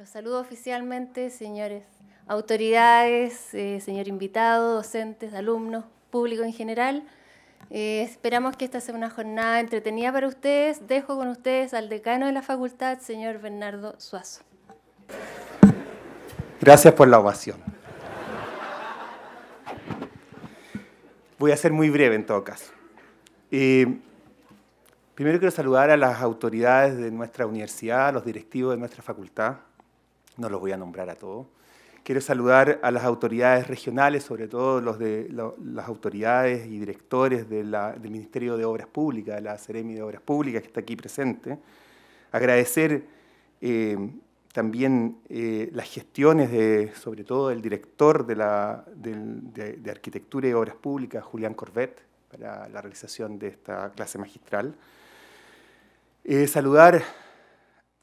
Los saludo oficialmente, señores, autoridades, eh, señor invitado, docentes, alumnos, público en general. Eh, esperamos que esta sea una jornada entretenida para ustedes. Dejo con ustedes al decano de la facultad, señor Bernardo Suazo. Gracias por la ovación. Voy a ser muy breve en todo caso. Eh, primero quiero saludar a las autoridades de nuestra universidad, a los directivos de nuestra facultad, no los voy a nombrar a todos. Quiero saludar a las autoridades regionales, sobre todo las autoridades y directores del Ministerio de Obras Públicas, de la Ceremi de Obras Públicas, que está aquí presente. Agradecer eh, también eh, las gestiones, de, sobre todo del director de, Arquitectura y Obras Públicas, Julián Corbett, para la realización de esta clase magistral. Eh, saludar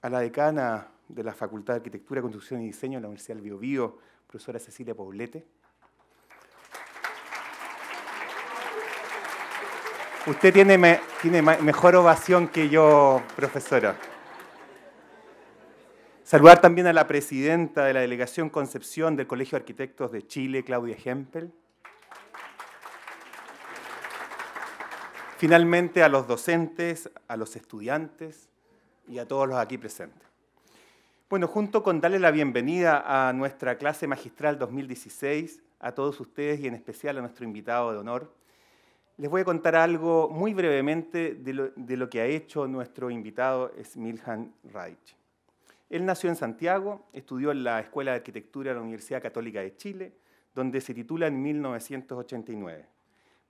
a la decana de la Facultad de Arquitectura, Construcción y Diseño de la Universidad del Biobío, profesora Cecilia Poblete. Usted tiene, tiene mejor ovación que yo, profesora. Saludar también a la presidenta de la Delegación Concepción del Colegio de Arquitectos de Chile, Claudia Hempel. Finalmente, a los docentes, a los estudiantes y a todos los aquí presentes. Bueno, junto con darle la bienvenida a nuestra clase magistral 2016, a todos ustedes y en especial a nuestro invitado de honor, les voy a contar algo muy brevemente de lo, que ha hecho nuestro invitado Smiljan Reich. Él nació en Santiago, estudió en la Escuela de Arquitectura de la Universidad Católica de Chile, donde se titula en 1989.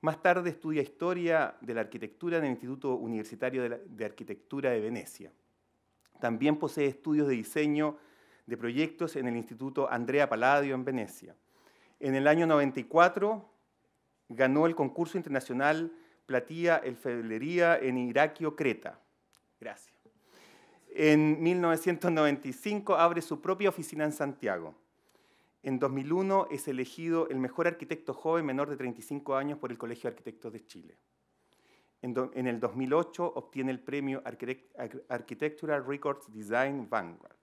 Más tarde estudia Historia de la Arquitectura en el Instituto Universitario de Arquitectura de Venecia. También posee estudios de diseño de proyectos en el Instituto Andrea Palladio en Venecia. En el año 94 ganó el concurso internacional Platía Elfebrería en Iraquio, Creta. Gracias. En 1995 abre su propia oficina en Santiago. En 2001 es elegido el mejor arquitecto joven menor de 35 años por el Colegio de Arquitectos de Chile en, el 2008 obtiene el premio Architectural Records Design Vanguard.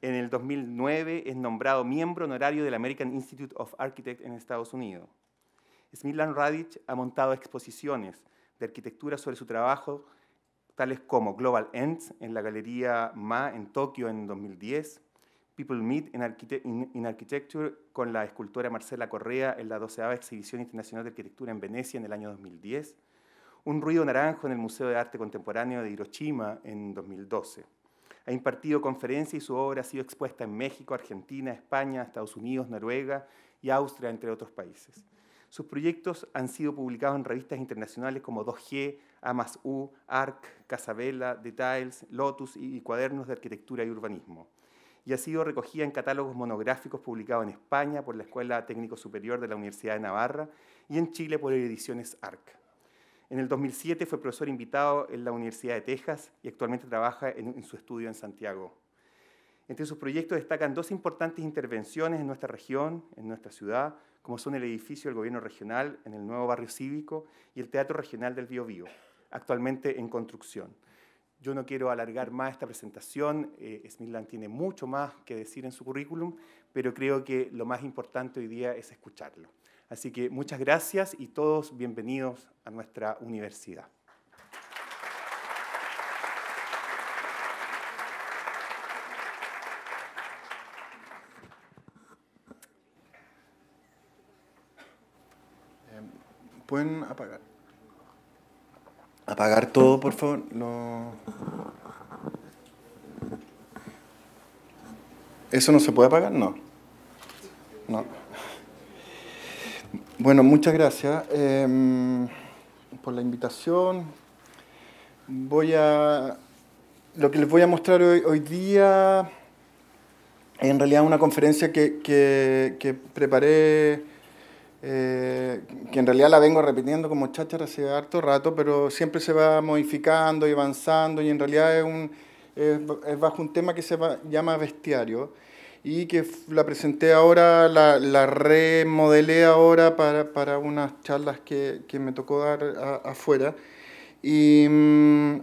En el 2009 es nombrado miembro honorario del American Institute of Architects en Estados Unidos. Smilan Radic ha montado exposiciones de arquitectura sobre su trabajo, tales como Global Ends en la Galería Ma en Tokio en 2010, People Meet in, Architecture con la escultora Marcela Correa en la 12 exhibición internacional de arquitectura en Venecia en el año 2010, un ruido naranjo en el Museo de Arte Contemporáneo de Hiroshima en 2012. Ha impartido conferencias y su obra ha sido expuesta en México, Argentina, España, Estados Unidos, Noruega y Austria, entre otros países. Sus proyectos han sido publicados en revistas internacionales como 2G, A U, ARC, Casabella, Details, Lotus y cuadernos de arquitectura y urbanismo. Y ha sido recogida en catálogos monográficos publicados en España por la Escuela Técnico Superior de la Universidad de Navarra y en Chile por Ediciones ARC. En el 2007 fue profesor invitado en la Universidad de Texas y actualmente trabaja en, su estudio en Santiago. Entre sus proyectos destacan dos importantes intervenciones en nuestra región, en nuestra ciudad, como son el edificio del gobierno regional en el nuevo barrio cívico y el Teatro Regional del Biobío, actualmente en construcción. Yo no quiero alargar más esta presentación, eh, tiene mucho más que decir en su currículum, pero creo que lo más importante hoy día es escucharlo. Así que muchas gracias y todos bienvenidos a nuestra universidad. Em, ¿Pueden apagar? Apagar todo, por favor. No, ¿Eso no se puede apagar? No. No. Bueno, muchas gracias em, por la invitación. Voy a. Lo que les voy a mostrar hoy, hoy día es en realidad una conferencia que, que, preparé. Eh, que en realidad la vengo repitiendo como cháchara hace harto rato, pero siempre se va modificando y avanzando, y en realidad es, un, es, bajo un tema que se llama bestiario y que la presenté ahora, la, la remodelé ahora para, para, unas charlas que, que me tocó dar afuera. Y, mm,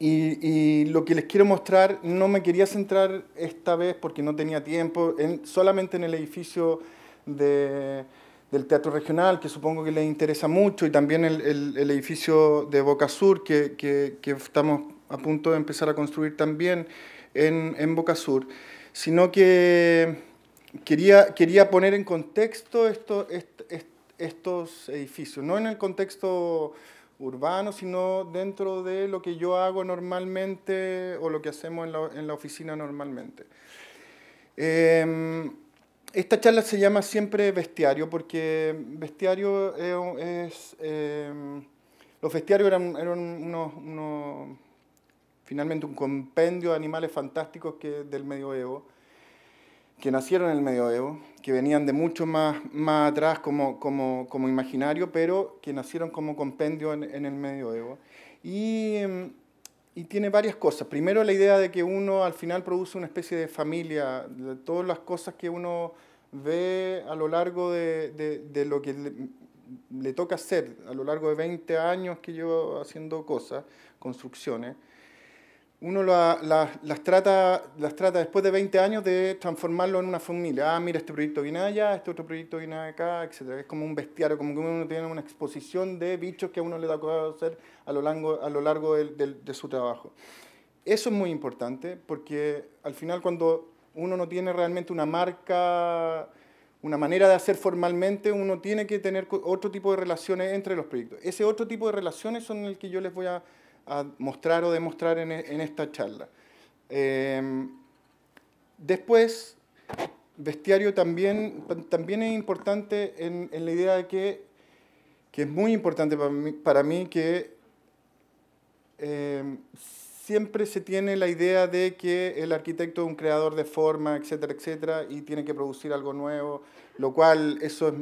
y, y, lo que les quiero mostrar, no me quería centrar esta vez porque no tenía tiempo, en, solamente en el edificio de, del Teatro Regional, que supongo que les interesa mucho, y también el, el, edificio de Boca Sur, que, que, que estamos a punto de empezar a construir también en, en Boca Sur, sino que quería, quería poner en contexto estos edificios, no en el contexto urbano, sino dentro de lo que yo hago normalmente o lo que hacemos en la, en oficina normalmente. Em, esta charla se llama siempre bestiario porque bestiario es... Em, los bestiarios eran, eran unos finalmente un compendio de animales fantásticos del medioevo, que nacieron en el medioevo, que venían de mucho más, más atrás como, imaginario, pero que nacieron como compendio en, el medioevo. Mm, y, tiene varias cosas. Primero la idea de que uno al final produce una especie de familia, de todas las cosas que uno ve a lo largo de, lo que le, le toca hacer a lo largo de 20 años que llevo haciendo cosas, construcciones, uno las, trata, las trata después de 20 años de transformarlo en una familia. Ah, mira, este proyecto viene allá, este otro proyecto viene acá, etc. Es como un bestiario, como que uno tiene una exposición de bichos que a uno le da a hacer a lo largo, a lo largo de, de su trabajo. Eso es muy importante porque al final cuando uno no tiene realmente una marca, una manera de hacer formalmente, uno tiene que tener otro tipo de relaciones entre los proyectos. Ese otro tipo de relaciones son el que yo les voy a a mostrar o demostrar en, en esta charla. Eh, después, bestiario también, también es importante en, la idea de que, que es muy importante para mí, para mí que eh, siempre se tiene la idea de que el arquitecto es un creador de forma, etcétera, etcétera, y tiene que producir algo nuevo, lo cual eso es,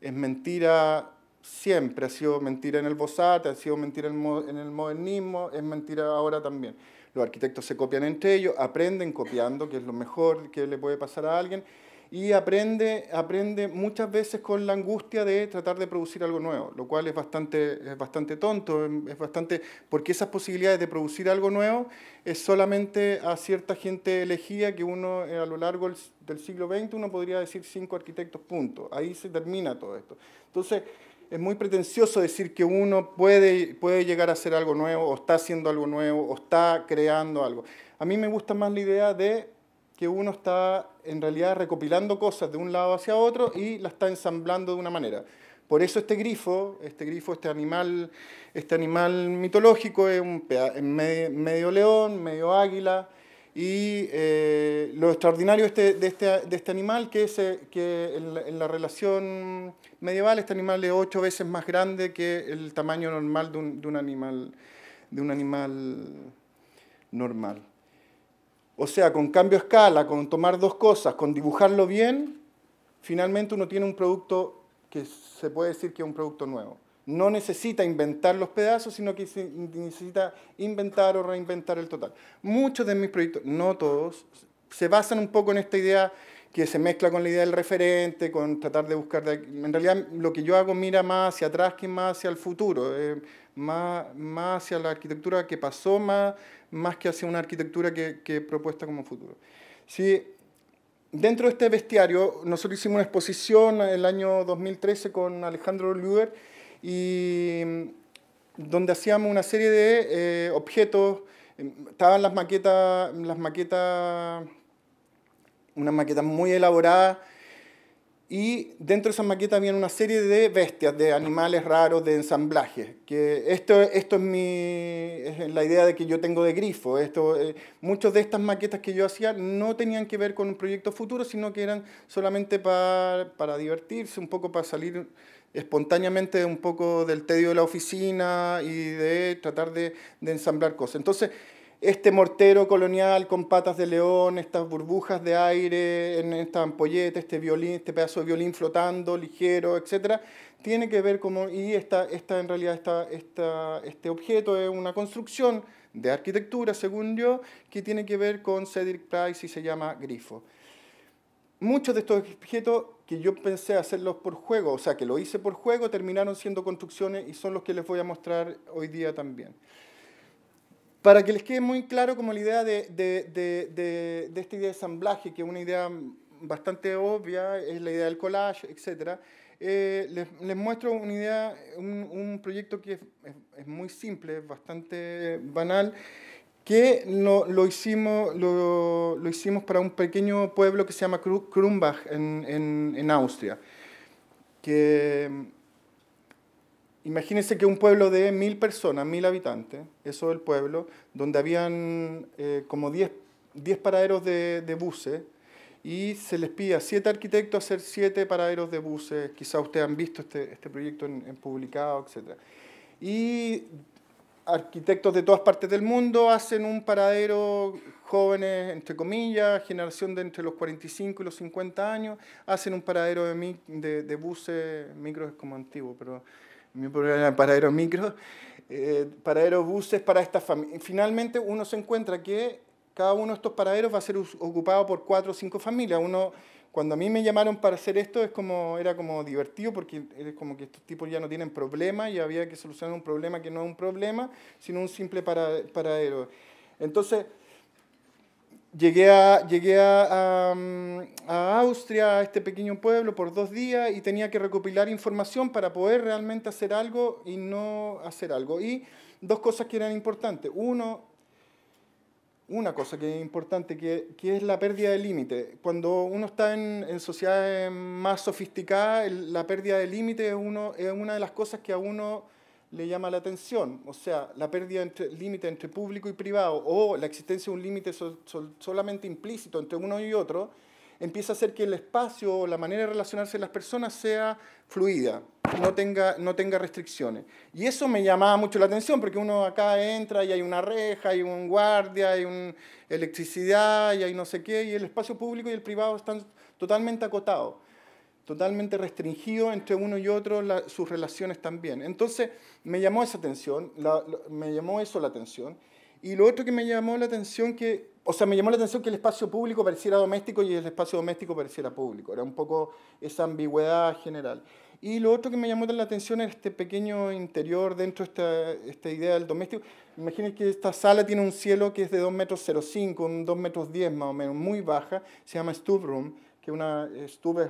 es mentira siempre. Ha sido mentira en el Bosat, ha sido mentira en el modernismo, es mentira ahora también. Los arquitectos se copian entre ellos, aprenden copiando, que es lo mejor que le puede pasar a alguien, y aprende, aprende muchas veces con la angustia de tratar de producir algo nuevo, lo cual es bastante, bastante tonto, em, es bastante, porque esas posibilidades de producir algo nuevo es solamente a cierta gente elegida que uno eh, a lo largo del siglo XX uno podría decir cinco arquitectos, punto. Ahí se termina todo esto. Entonces, es muy pretencioso decir que uno puede, puede llegar a hacer algo nuevo, o está haciendo algo nuevo, o está creando algo. A mí me gusta más la idea de que uno está en realidad recopilando cosas de un lado hacia otro y las está ensamblando de una manera. Por eso este grifo, este grifo, este animal, este animal mitológico es medio león, medio águila, y eh, lo extraordinario este, este, de, este, animal, que, es, eh, que en la, relación medieval este animal es ocho veces más grande que el tamaño normal de un, animal, de un animal normal. O sea, con cambio de escala, con tomar dos cosas, con dibujarlo bien, finalmente uno tiene un producto que se puede decir que es un producto nuevo no necesita inventar los pedazos, sino que necesita inventar o reinventar el total. Muchos de mis proyectos, no todos, se basan un poco en esta idea que se mezcla con la idea del referente, con tratar de buscar... en realidad lo que yo hago mira más hacia atrás que más hacia el futuro, eh, más, más hacia la arquitectura que pasó, más, que hacia una arquitectura que, propuesta como futuro. dentro de este bestiario, nosotros hicimos una exposición el año 2013 con Alejandro Luger, y mm, donde hacíamos una serie de eh, objetos, em, estaban las maquetas, las maquetas, unas maquetas muy elaboradas, y dentro de esas maquetas había una serie de bestias, de animales raros, de ensamblajes, Que esto, esto es, mi, la idea de que yo tengo de grifo. Esto, eh, muchos de estas maquetas que yo hacía no tenían que ver con un proyecto futuro, sino que eran solamente para, para divertirse, un poco para salir espontáneamente un poco del tedio de la oficina y de tratar de, ensamblar cosas. Entonces, este mortero colonial con patas de león, estas burbujas de aire en esta ampolleta, este violín, este pedazo de violín flotando, ligero, etcétera, tiene que ver como y esta, en realidad esta, este objeto es una construcción de arquitectura, según yo, que tiene que ver con Cedric Price y se llama Grifo. Muchos de estos objetos que yo pensé hacerlos por juego, o sea, que lo hice por juego, terminaron siendo construcciones y son los que les voy a mostrar hoy día también. Para que les quede muy claro como la idea de, de, de, de esta idea de ensamblaje, que es una idea bastante obvia, es la idea del collage, etc., eh, les, les, muestro una idea, un, un proyecto que es, es, es muy simple, bastante banal, que lo, lo hicimos, lo, lo, hicimos para un pequeño pueblo que se llama Krumbach en, en, en Austria. Que, mm, imagínense que un pueblo de mil personas, mil habitantes, eso el pueblo, donde habían eh, como 10 paraderos de, buses, y se les pide a siete arquitectos hacer siete paraderos de buses, quizá ustedes han visto este, este proyecto en, publicado, etc. Y arquitectos de todas partes del mundo hacen un paradero, jóvenes, entre comillas, generación de entre los 45 y los 50 años, hacen un paradero de, de, buses, micros es como antiguo, pero mi problema era paradero micro, eh, paradero buses para estas familias. Finalmente uno se encuentra que cada uno de estos paraderos va a ser ocupado por cuatro o cinco familias. Uno cuando a mí me llamaron para hacer esto es como, era como divertido porque es como que estos tipos ya no tienen problema y había que solucionar un problema que no es un problema, sino un simple para, paradero. Entonces, llegué, a, llegué a, Austria, a este pequeño pueblo, por dos días y tenía que recopilar información para poder realmente hacer algo y no hacer algo. Y dos cosas que eran importantes. Uno, una cosa que es importante, que, es la pérdida de límite. Cuando uno está en, sociedades más sofisticadas, la pérdida de límite es, uno, es una de las cosas que a uno le llama la atención. O sea, la pérdida de límite entre público y privado o la existencia de un límite solamente implícito entre uno y otro empieza a hacer que el espacio, la manera de relacionarse de las personas sea fluida, no tenga, no tenga restricciones. Y eso me llamaba mucho la atención, porque uno acá entra y hay una reja, hay un guardia, hay un electricidad y hay no sé qué, y el espacio público y el privado están totalmente acotados, totalmente restringidos entre uno y otro sus relaciones también. Entonces me llamó esa atención, me llamó eso la atención. Y lo otro que me llamó la atención que o sea, me llamó la atención que el espacio público pareciera doméstico y el espacio doméstico pareciera público. Era un poco esa ambigüedad general. Y lo otro que me llamó la atención era este pequeño interior dentro de esta, esta idea del doméstico. Imaginen que esta sala tiene un cielo que es de 2,05 metros, un 2 metros 10 más o menos, muy baja. Se llama stub room, que una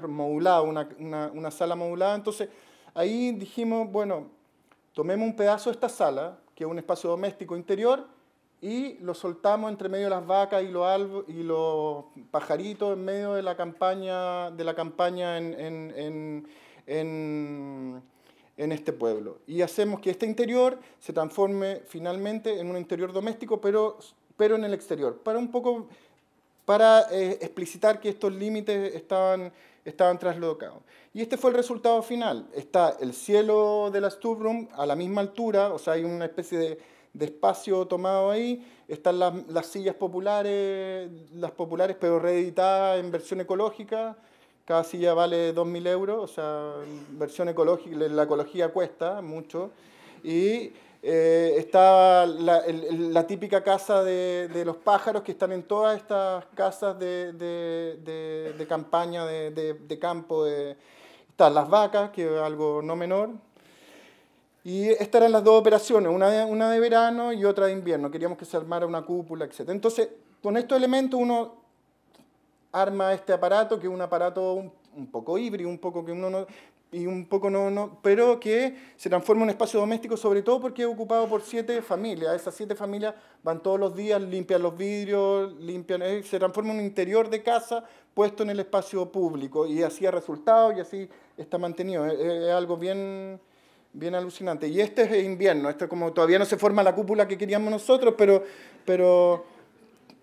modulada, una, una, una sala modulada. Entonces, ahí dijimos, bueno, tomemos un pedazo de esta sala, que es un espacio doméstico interior, y lo soltamos entre medio de las vacas y los, y los pajaritos en medio de la campaña, de la campaña en, este pueblo. Y hacemos que este interior se transforme finalmente en un interior doméstico, pero, pero en el exterior, para un poco para eh, explicitar que estos límites estaban, estaban traslocados. Y este fue el resultado final. Está el cielo de la Stubrum a la misma altura, o sea, hay una especie de de espacio tomado ahí. Están las, sillas populares, las populares pero reeditadas en versión ecológica. Cada silla vale 2.000 euros, o sea, versión ecológica, la ecología cuesta mucho. Y eh, está la, típica casa de, de, los pájaros que están en todas estas casas de, de, de campaña, de, campo. están las vacas, que es algo no menor, y estas eran las dos operaciones, una de, verano y otra de invierno. Queríamos que se armara una cúpula, etc. Entonces, con estos elementos uno arma este aparato, que es un aparato un, poco híbrido, un poco que uno no, y un poco no, no, pero que se transforma en un espacio doméstico, sobre todo porque es ocupado por siete familias. Esas siete familias van todos los días, limpian los vidrios, limpian, eh, se transforma en un interior de casa puesto en el espacio público y así ha resultado y así está mantenido. es algo bien, bien alucinante. Y este es invierno, este como todavía no se forma la cúpula que queríamos nosotros, pero, pero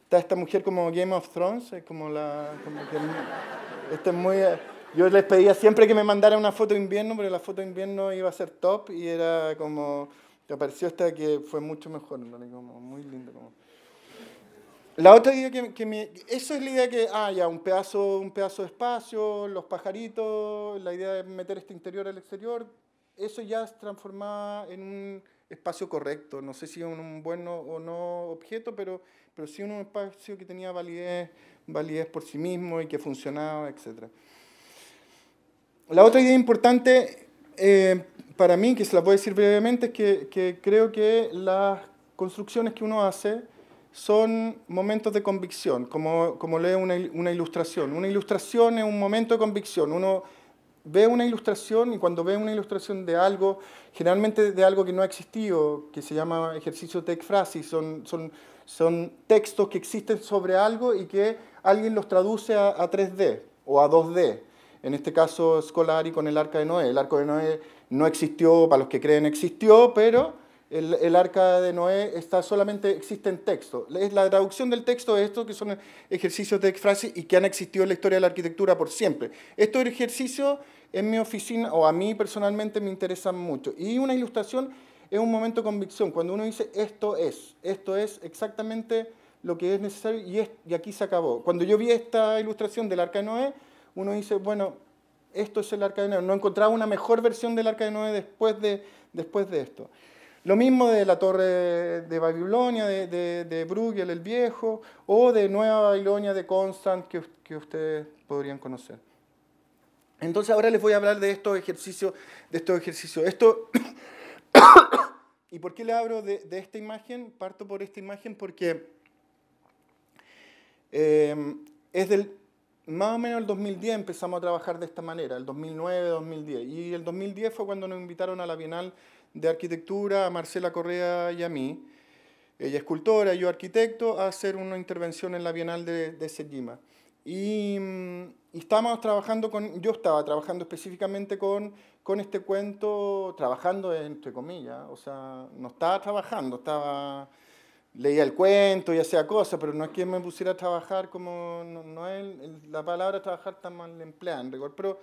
está esta mujer como Game of Thrones, es como la... este es muy... Yo les pedía siempre que me mandara una foto de invierno, porque la foto de invierno iba a ser top y era como... Te Apareció esta que fue mucho mejor, muy linda. Como. La otra idea que, que me, Eso es la idea que... Ah, ya, un pedazo, un pedazo de espacio, los pajaritos, la idea de meter este interior al exterior, eso ya es transformada en un espacio correcto, no sé si un buen o no objeto, pero, pero sí un espacio que tenía validez, validez por sí mismo y que funcionaba, etc. La otra idea importante eh, para mí, que se la voy a decir brevemente, es que, que creo que las construcciones que uno hace son momentos de convicción, como, como lee una, una ilustración. Una ilustración es un momento de convicción, uno ve una ilustración y cuando ve una ilustración de algo, generalmente de algo que no ha existido, que se llama ejercicio tecfrasis, son, son, son textos que existen sobre algo y que alguien los traduce a, 3D o a 2D. En este caso, y con el Arca de Noé. El Arca de Noé no existió, para los que creen existió, pero el, el Arca de Noé está solamente existe en texto. Es la traducción del texto de esto, que son ejercicios de frases y que han existido en la historia de la arquitectura por siempre. Estos ejercicios en mi oficina, o a mí personalmente me interesan mucho. Y una ilustración es un momento de convicción, cuando uno dice esto es, esto es exactamente lo que es necesario y, aquí se acabó. Cuando yo vi esta ilustración del Arca de Noé, uno dice, bueno, esto es el Arca de Noé. No encontraba una mejor versión del Arca de Noé después de, después de esto. Lo mismo de la Torre de Babilonia, de, de, de Bruegel el Viejo, o de Nueva Babilonia de Constant, que, que ustedes podrían conocer. Entonces ahora les voy a hablar de estos ejercicios, de estos ejercicios. Esto ¿Y por qué le hablo de, esta imagen? Parto por esta imagen porque em, es del más o menos el 2010 empezamos a trabajar de esta manera, el 2009, 2010. Y el 2010 fue cuando nos invitaron a la Bienal de Arquitectura a Marcela Correa y a mí, ella escultora, yo arquitecto, a hacer una intervención en la Bienal de, de Mm, y, estábamos trabajando con, yo estaba trabajando específicamente con, con este cuento, trabajando entre comillas, o sea, no estaba trabajando, estaba leía el cuento y hacía cosas, pero no es que me pusiera a trabajar como, no, es la palabra trabajar tan mal empleada en rigor, pero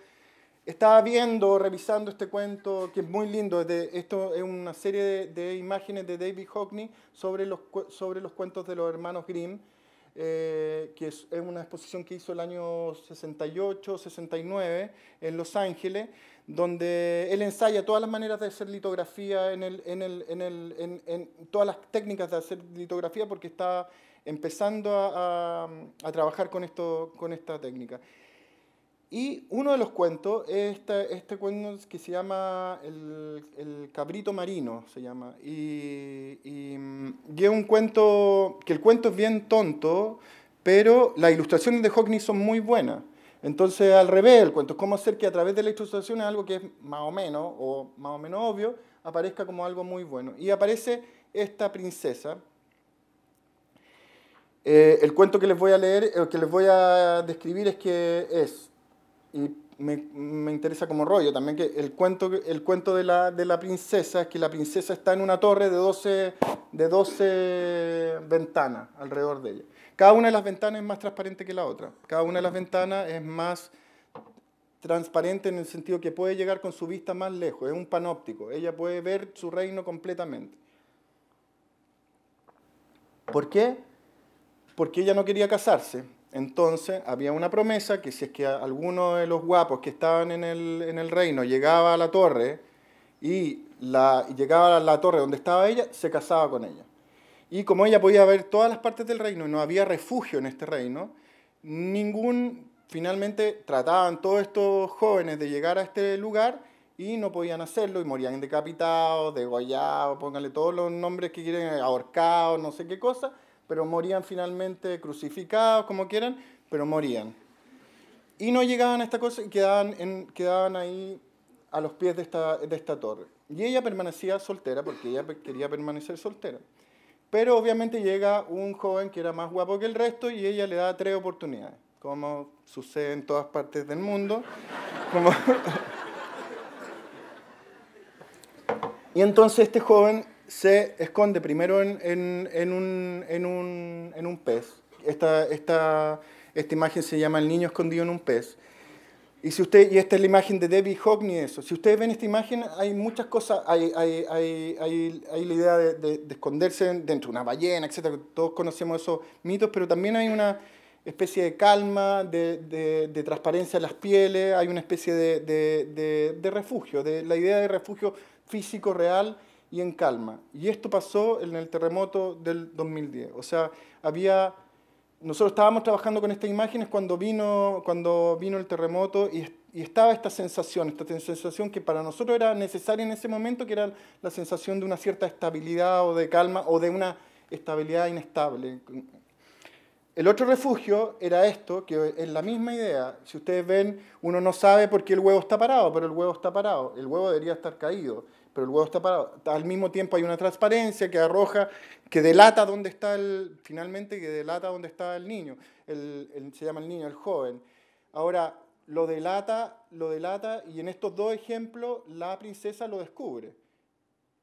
estaba viendo, revisando este cuento, que es muy lindo, esto es una serie de, de, imágenes de David Hockney sobre los, sobre los cuentos de los hermanos Grimm, eh, que es, una exposición que hizo el año 68, 69 en Los Ángeles, donde él ensaya todas las maneras de hacer litografía, en, el, en, el, en, el, en todas las técnicas de hacer litografía, porque está empezando a, a, a trabajar con, esto, con esta técnica. Y uno de los cuentos es este, cuento que se llama el, el, cabrito marino, se llama. Mm, y, es un cuento, que el cuento es bien tonto, pero las ilustraciones de Hockney son muy buenas. Entonces, al revés, el cuento es cómo hacer que a través de la ilustración algo que es más o menos, o más o menos obvio, aparezca como algo muy bueno. Y aparece esta princesa. Eh, el cuento que les voy a leer, eh, que les voy a describir es que es y me, interesa como rollo también que el cuento, el cuento de, la, princesa es que la princesa está en una torre de 12, de 12 ventanas alrededor de ella. Cada una de las ventanas es más transparente que la otra. Cada una de las ventanas es más transparente en el sentido que puede llegar con su vista más lejos. Es un panóptico. Ella puede ver su reino completamente. ¿Por qué? Porque ella no quería casarse entonces había una promesa que si es que alguno de los guapos que estaban en el, reino llegaba a la torre y la, llegaba a la torre donde estaba ella, se casaba con ella. Y como ella podía ver todas las partes del reino y no había refugio en este reino, ningún, finalmente trataban todos estos jóvenes de llegar a este lugar y no podían hacerlo y morían decapitados, degollados, pónganle todos los nombres que quieren, ahorcados, no sé qué cosa pero morían finalmente crucificados, como quieran, pero morían. Y no llegaban a esta cosa y quedaban, quedaban ahí a los pies de esta, torre. Y ella permanecía soltera porque ella quería permanecer soltera. Pero obviamente llega un joven que era más guapo que el resto y ella le da tres oportunidades, como sucede en todas partes del mundo. y entonces este joven se esconde primero en, un, pez. Esta, imagen se llama El niño escondido en un pez. Y, si usted, y esta es la imagen de Debbie Hockney, eso. Si ustedes ven esta imagen, hay muchas cosas. Hay, la idea de, esconderse dentro de una ballena, etc. Todos conocemos esos mitos, pero también hay una especie de calma, de, de transparencia en las pieles, hay una especie de, refugio, de la idea de refugio físico real y en calma. Y esto pasó en el terremoto del 2010. O sea, había... Nosotros estábamos trabajando con estas imágenes cuando vino, cuando vino el terremoto y, y estaba esta sensación, esta sensación que para nosotros era necesaria en ese momento, que era la sensación de una cierta estabilidad o de calma o de una estabilidad inestable. El otro refugio era esto, que es la misma idea. Si ustedes ven, uno no sabe por qué el huevo está parado, pero el huevo está parado. El huevo debería estar caído pero el huevo está parado. Al mismo tiempo hay una transparencia que arroja, que delata dónde está el, finalmente, que delata dónde está el niño. El, se llama el niño, el joven. Ahora, lo delata, lo delata, y en estos dos ejemplos la princesa lo descubre.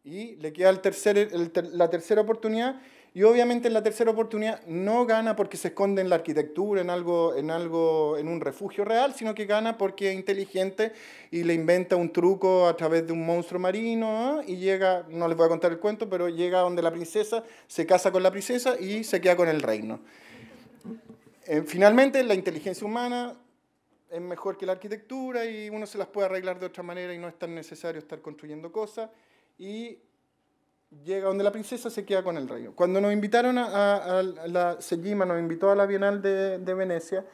Y le queda el tercer, la tercera oportunidad y obviamente en la tercera oportunidad no gana porque se esconde en la arquitectura, en algo, en algo, en un refugio real, sino que gana porque es inteligente y le inventa un truco a través de un monstruo marino ¿eh? y llega, no les voy a contar el cuento, pero llega donde la princesa, se casa con la princesa y se queda con el reino. Eh, finalmente, la inteligencia humana es mejor que la arquitectura y uno se las puede arreglar de otra manera y no es tan necesario estar construyendo cosas. Y llega donde la princesa se queda con el rey. Cuando nos invitaron a, la Sejima, nos invitó a la Bienal de, Venecia,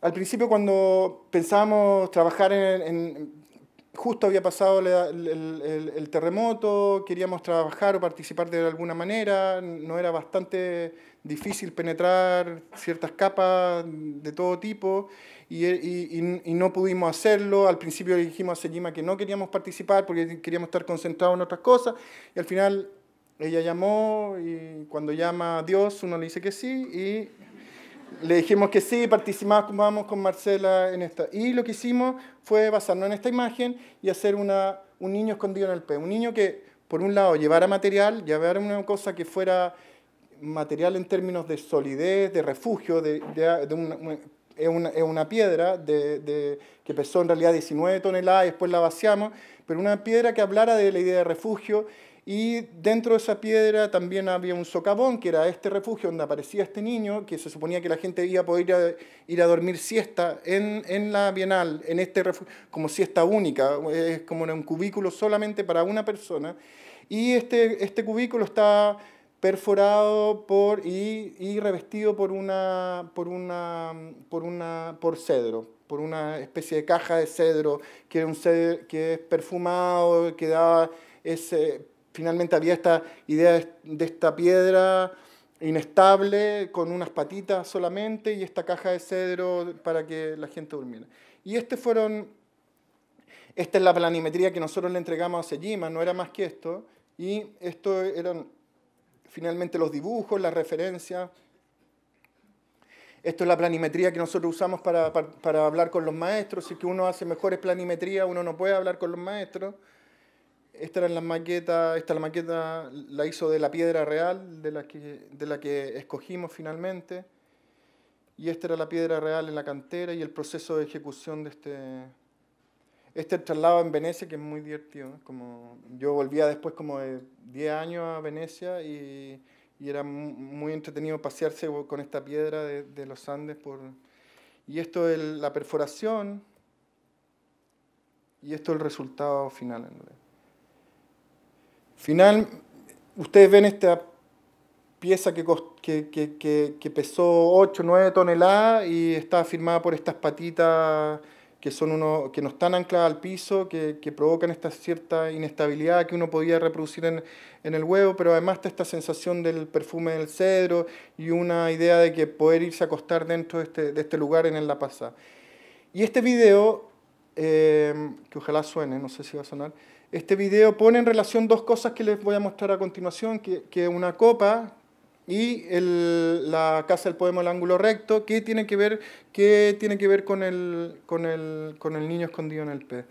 al principio cuando pensábamos trabajar en, Justo había pasado el, terremoto, queríamos trabajar o participar de alguna manera, no era bastante difícil penetrar ciertas capas de todo tipo y, no pudimos hacerlo. Al principio le dijimos a Sejima que no queríamos participar porque queríamos estar concentrados en otras cosas y al final ella llamó y cuando llama a Dios uno le dice que sí y le dijimos que sí, participábamos con Marcela en esta. Y lo que hicimos fue basarnos en esta imagen y hacer una, un niño escondido en el pez. Un niño que, por un lado, llevara material, llevara una cosa que fuera material en términos de solidez, de refugio, de, de, una, una, piedra de, que pesó en realidad 19 toneladas y después la vaciamos, pero una piedra que hablara de la idea de refugio y dentro de esa piedra también había un socavón, que era este refugio donde aparecía este niño, que se suponía que la gente iba a poder ir a, dormir siesta en, en, la Bienal, en este refugio, como siesta única, es como un cubículo solamente para una persona. Y este, este cubículo está perforado por, y, y revestido por una, por, una, por, una, por cedro, por una especie de caja de cedro, que, un cedro, que es perfumado, que daba ese finalmente había esta idea de esta piedra inestable con unas patitas solamente y esta caja de cedro para que la gente durmiera. Y este fueron, esta es la planimetría que nosotros le entregamos a Sejima, no era más que esto, y esto eran finalmente los dibujos, las referencias. Esto es la planimetría que nosotros usamos para, para, hablar con los maestros. Si que uno hace mejores planimetría uno no puede hablar con los maestros esta era la maqueta, esta la maqueta la hizo de la piedra real, de la que, de la que escogimos finalmente. Y esta era la piedra real en la cantera y el proceso de ejecución de este... Este traslado en Venecia, que es muy divertido. Como yo volvía después como de 10 años a Venecia y, era muy entretenido pasearse con esta piedra de, los Andes. Por... Y esto es la perforación y esto es el resultado final. En Final, ustedes ven esta pieza que, que, que, que pesó 8, 9 toneladas y está firmada por estas patitas que, son uno, que no están ancladas al piso, que, que, provocan esta cierta inestabilidad que uno podía reproducir en, en, el huevo, pero además está esta sensación del perfume del cedro y una idea de que poder irse a acostar dentro de este, de este lugar en La Pasa. Y este video, eh, que ojalá suene, no sé si va a sonar, este video pone en relación dos cosas que les voy a mostrar a continuación, que, que una copa y el, la casa del poema El ángulo recto, que tiene que ver, qué tiene que ver con, el, con, el, con el niño escondido en el pez.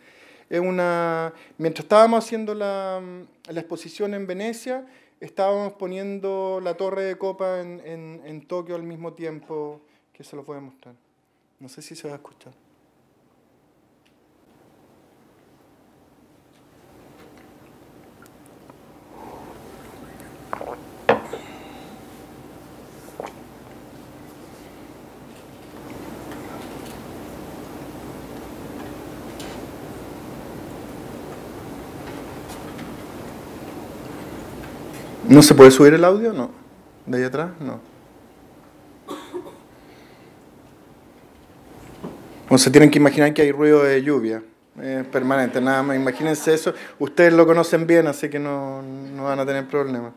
Es una, mientras estábamos haciendo la, la exposición en Venecia, estábamos poniendo la torre de copa en, en, en Tokio al mismo tiempo que se lo voy a mostrar. No sé si se va a escuchar. ¿No se puede subir el audio? No. ¿De ahí atrás? No. O se tienen que imaginar que hay ruido de lluvia eh, permanente, nada más. Imagínense eso. Ustedes lo conocen bien, así que no, no van a tener problemas.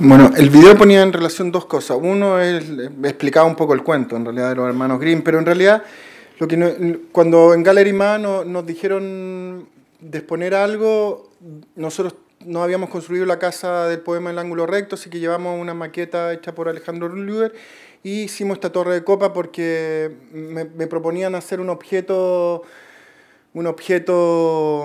Bueno, el video ponía en relación dos cosas. Uno es, explicaba un poco el cuento, en realidad, de los hermanos Grimm, pero en realidad, lo que cuando en Gallery Man nos dijeron de exponer algo, nosotros no habíamos construido la casa del poema El Ángulo Recto, así que llevamos una maqueta hecha por Alejandro Luder y hicimos esta torre de copa porque me, me proponían hacer un objeto, un objeto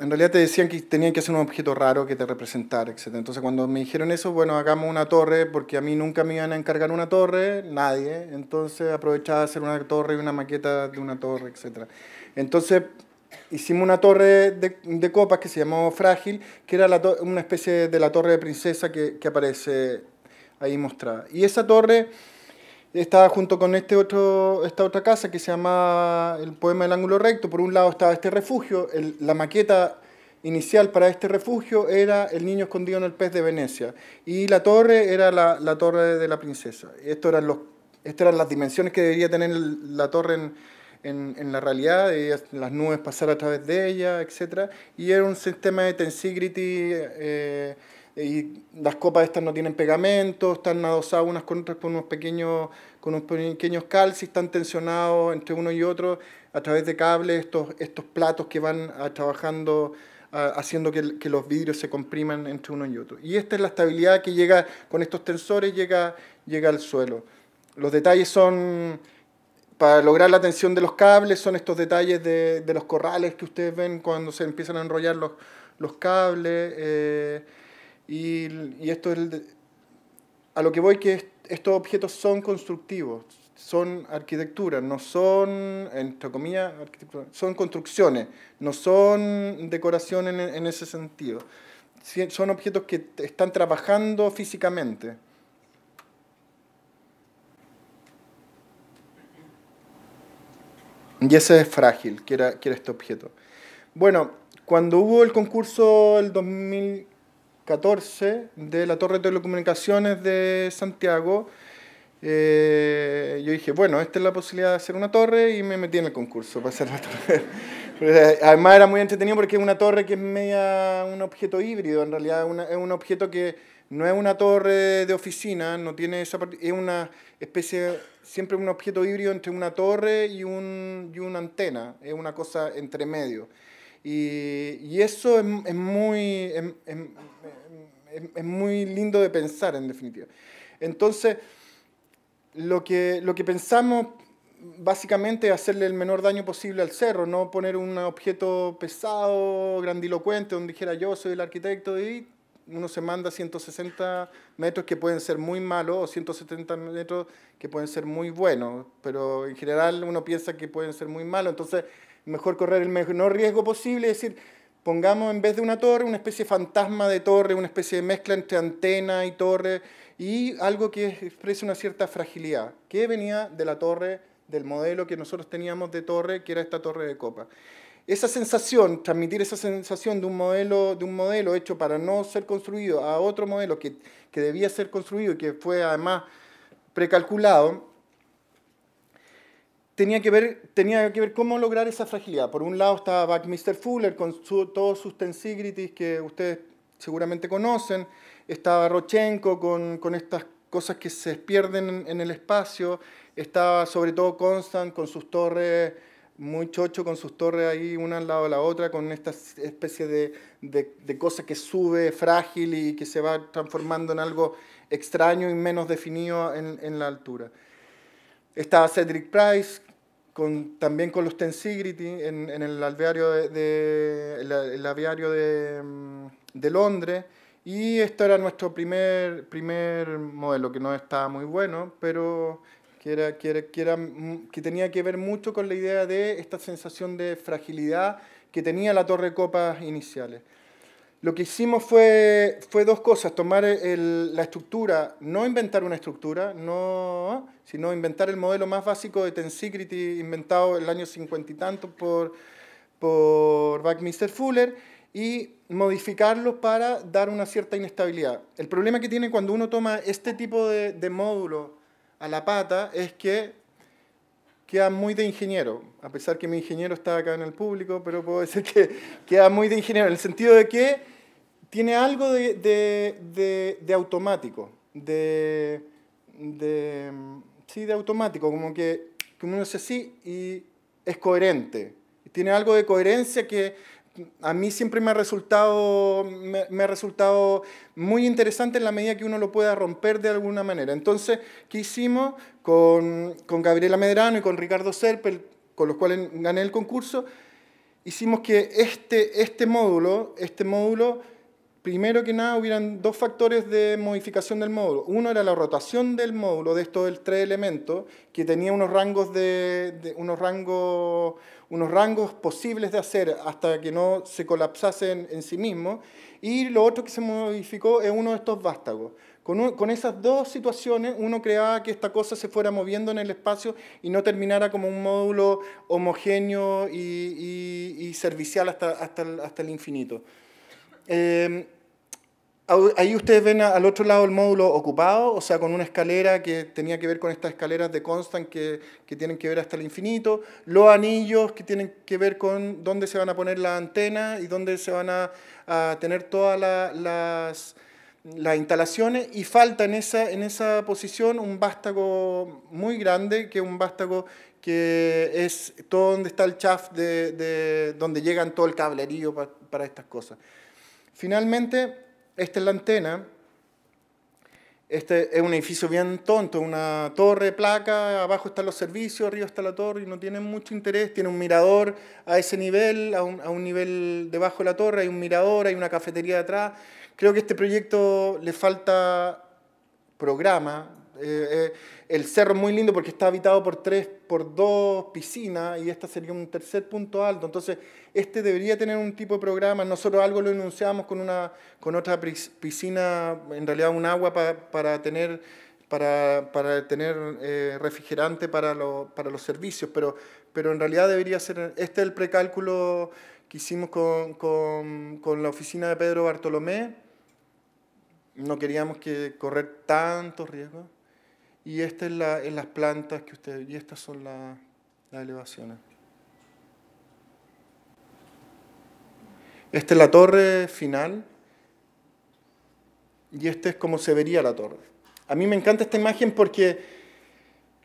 en realidad te decían que tenían que hacer un objeto raro que te representara, etc. Entonces cuando me dijeron eso, bueno, hagamos una torre, porque a mí nunca me iban a encargar una torre, nadie. Entonces aprovechaba hacer una torre y una maqueta de una torre, etc. Entonces hicimos una torre de, de copas que se llamó Frágil, que era una especie de la torre de princesa que, que aparece ahí mostrada. Y esa torre estaba junto con este otro, esta otra casa que se llama El Poema del Ángulo Recto. Por un lado estaba este refugio, la maqueta inicial para este refugio era El niño escondido en el pez de Venecia y la torre era la, torre de la princesa. Esto eran los, estas eran las dimensiones que debería tener la torre en, en, la realidad, las nubes pasar a través de ella, etc. Y era un sistema de tensigrity... Eh, y las copas estas no tienen pegamento, están adosadas unas con otras con unos pequeños, con unos pequeños calcis, están tensionados entre uno y otro a través de cables, estos, estos platos que van trabajando haciendo que, los vidrios se compriman entre uno y otro. Y esta es la estabilidad que llega con estos tensores, llega, llega al suelo. Los detalles son, para lograr la tensión de los cables, son estos detalles de, los corrales que ustedes ven cuando se empiezan a enrollar los, los cables. Eh, y, esto es a lo que voy que estos objetos son constructivos, son arquitectura, no son, entre comillas, son construcciones, no son decoración en, ese sentido. Son objetos que están trabajando físicamente. Y ese es frágil, que era, que era este objeto. Bueno, cuando hubo el concurso el 2000 14 de la Torre de Telecomunicaciones de Santiago. Eh, yo dije, bueno, esta es la posibilidad de hacer una torre y me metí en el concurso para hacer la torre. Eh, además era muy entretenido porque es una torre que es media un objeto híbrido, en realidad es un objeto que no es una torre de oficina, no tiene esa es una especie, siempre un objeto híbrido entre una torre y, un, y una antena, es una cosa entre medio. Y, y eso es, es muy, es, muy lindo de pensar, en definitiva. Entonces, lo que, lo que pensamos básicamente es hacerle el menor daño posible al cerro, no poner un objeto pesado, grandilocuente, donde dijera yo soy el arquitecto y uno se manda 160 metros que pueden ser muy malos o 170 metros que pueden ser muy buenos, pero en general uno piensa que pueden ser muy malos, entonces mejor correr el menor riesgo posible y decir, pongamos en vez de una torre una especie de fantasma de torre, una especie de mezcla entre antena y torre y algo que expresa una cierta fragilidad, que venía de la torre, del modelo que nosotros teníamos de torre, que era esta torre de copa. Esa sensación, transmitir esa sensación de un modelo, de un modelo hecho para no ser construido a otro modelo que, que debía ser construido y que fue además precalculado, tenía que, ver, tenía que ver cómo lograr esa fragilidad. Por un lado estaba Mister Fuller con todos sus tensigritis que ustedes seguramente conocen. Estaba Rochenko con, estas cosas que se pierden en, el espacio. Estaba sobre todo Constant con sus torres, muy chocho con sus torres ahí una al lado de la otra, con esta especie de, cosa que sube frágil y que se va transformando en algo extraño y menos definido en, en la altura. Estaba Cedric Price también con los Tensigrity en, el aviario mm, de, Londres. Y esto era nuestro primer, primer modelo, que no estaba muy bueno, pero mm, que, tenía que ver mucho con la idea de esta sensación de fragilidad que tenía la torre copas iniciales. Lo que hicimos fue, fue dos cosas, tomar la estructura, no inventar una estructura, no, sino inventar el modelo más básico de tensegrity inventado el año cincuenta y tanto por, por Buckminster Fuller y modificarlo para dar una cierta inestabilidad. El problema que tiene cuando uno toma este tipo de, de módulo a la pata es que queda muy de ingeniero, a pesar que mi ingeniero está acá en el público, pero puedo decir que queda muy de ingeniero, en el sentido de que tiene algo de, de, de, automático, de, sí, de automático, como que, que uno es así y es coherente, tiene algo de coherencia que a mí siempre me ha resultado, me, ha resultado muy interesante en la medida que uno lo pueda romper de alguna manera. Entonces, ¿qué hicimos con, con Gabriela Medrano y con Ricardo Serpel, con los cuales gané el concurso? Hicimos que este, este módulo, este módulo primero que nada hubieran dos factores de modificación del módulo. Uno era la rotación del módulo de estos tres elementos, que tenía unos rangos, de, unos, rangos, unos rangos posibles de hacer hasta que no se colapsasen en, sí mismo. Y lo otro que se modificó es uno de estos vástagos. Con, con, esas dos situaciones uno creaba que esta cosa se fuera moviendo en el espacio y no terminara como un módulo homogéneo y, y, y servicial hasta, hasta, el, hasta el infinito. Eh, Ahí ustedes ven al otro lado el módulo ocupado, o sea, con una escalera que tenía que ver con estas escaleras de Constant que, tienen que ver hasta el infinito, los anillos que tienen que ver con dónde se van a poner las antenas y dónde se van a, tener todas las, las, instalaciones, y falta en esa, en esa posición un vástago muy grande, que es un vástago que es todo donde está el chaf de, donde llegan todo el cablerío para estas cosas. Finalmente, esta es la antena. Este es un edificio bien tonto, una torre, placa, abajo están los servicios, arriba está la torre y no tiene mucho interés. Tiene un mirador a ese nivel, a un, nivel debajo de la torre, hay un mirador, hay una cafetería de atrás. Creo que este proyecto le falta programa, eh, eh, el cerro es muy lindo porque está habitado por tres, por dos piscinas y esta sería un tercer punto alto. Entonces, este debería tener un tipo de programa. Nosotros algo lo enunciamos con, una, con otra piscina, en realidad un agua para tener, para, tener eh, refrigerante para, para los servicios, pero, pero en realidad debería ser, este es el precálculo que hicimos con, con la oficina de Pedro Bartolomé. No queríamos que correr tantos riesgos. Y esta es la, en las plantas que ustedes, y estas son las elevaciones. Esta es la torre final y este es como se vería la torre. A mí me encanta esta imagen porque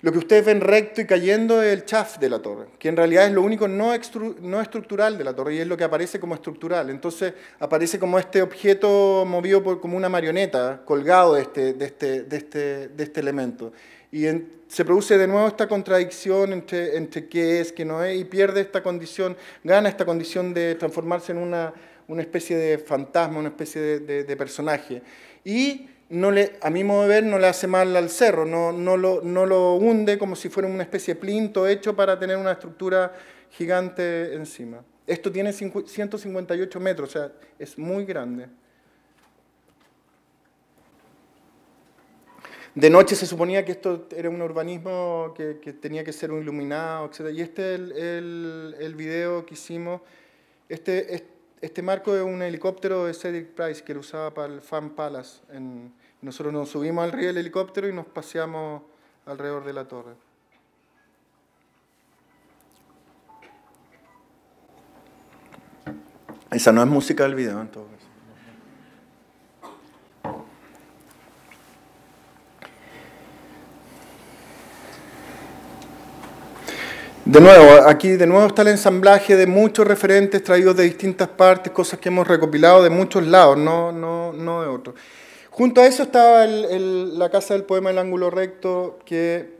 lo que ustedes ven recto y cayendo es el chaf de la torre, que en realidad es lo único no, no, estructural de la torre y es lo que aparece como estructural. Entonces aparece como este objeto movido por, como una marioneta, colgado de este, de este, este, este elemento. Y se produce de nuevo esta contradicción entre, entre qué es, qué no es, y pierde esta condición, gana esta condición de transformarse en una, una especie de fantasma, una especie de, de personaje. Y le, a mi modo de ver, no le hace mal al cerro, no, no, lo, no lo hunde como si fuera una especie de plinto hecho para tener una estructura gigante encima. Esto tiene 158 metros, o sea, es muy grande. De noche se suponía que esto era un urbanismo que, tenía que ser iluminado, etc. Y este es el, el, video que hicimos. Este, este, este marco de un helicóptero de Cedric Price que lo usaba para el Fan Palace en, nosotros nos subimos al río del helicóptero y nos paseamos alrededor de la torre. Esa no es música del video, en caso. De nuevo, aquí de nuevo está el ensamblaje de muchos referentes traídos de distintas partes, cosas que hemos recopilado de muchos lados, no, no de otros. Junto a eso estaba la casa del poema El ángulo recto, que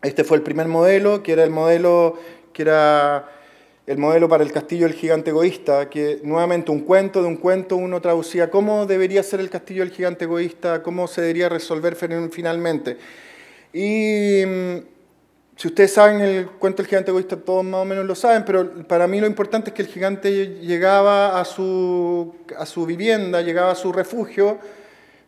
este fue el primer modelo, que era el modelo que era el modelo para el castillo del gigante egoísta, que nuevamente un cuento de un cuento uno traducía cómo debería ser el castillo del gigante egoísta, cómo se debería resolver finalmente. Y mm, si ustedes saben el cuento del gigante egoísta, todos más o menos lo saben, pero para mí lo importante es que el gigante llegaba a su, a su vivienda, llegaba a su refugio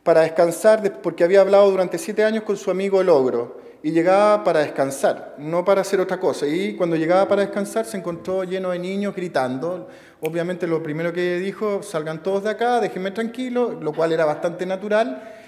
para descansar, porque había hablado durante siete años con su amigo el ogro, y llegaba para descansar, no para hacer otra cosa. Y cuando llegaba para descansar se encontró lleno de niños gritando. Obviamente lo primero que dijo, salgan todos de acá, déjenme tranquilo, lo cual era bastante natural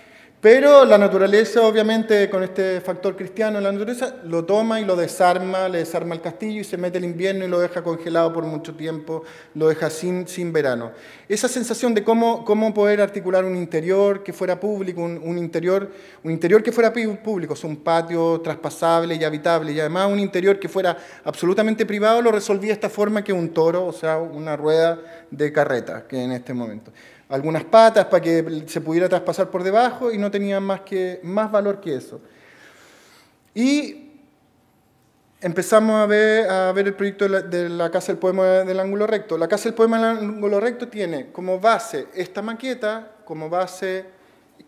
pero la naturaleza, obviamente, con este factor cristiano la naturaleza, lo toma y lo desarma, le desarma el castillo y se mete el invierno y lo deja congelado por mucho tiempo, lo deja sin, sin verano. Esa sensación de cómo, cómo poder articular un interior que fuera público, un, interior, un interior que fuera público, es un patio traspasable y habitable, y además un interior que fuera absolutamente privado, lo resolvía de esta forma que un toro, o sea, una rueda de carreta, que en este momento algunas patas para que se pudiera traspasar por debajo y no tenía más, que, más valor que eso. Y empezamos a ver, a ver el proyecto de la, Casa del Poema del Ángulo Recto. La Casa del Poema del Ángulo Recto tiene como base esta maqueta, como base,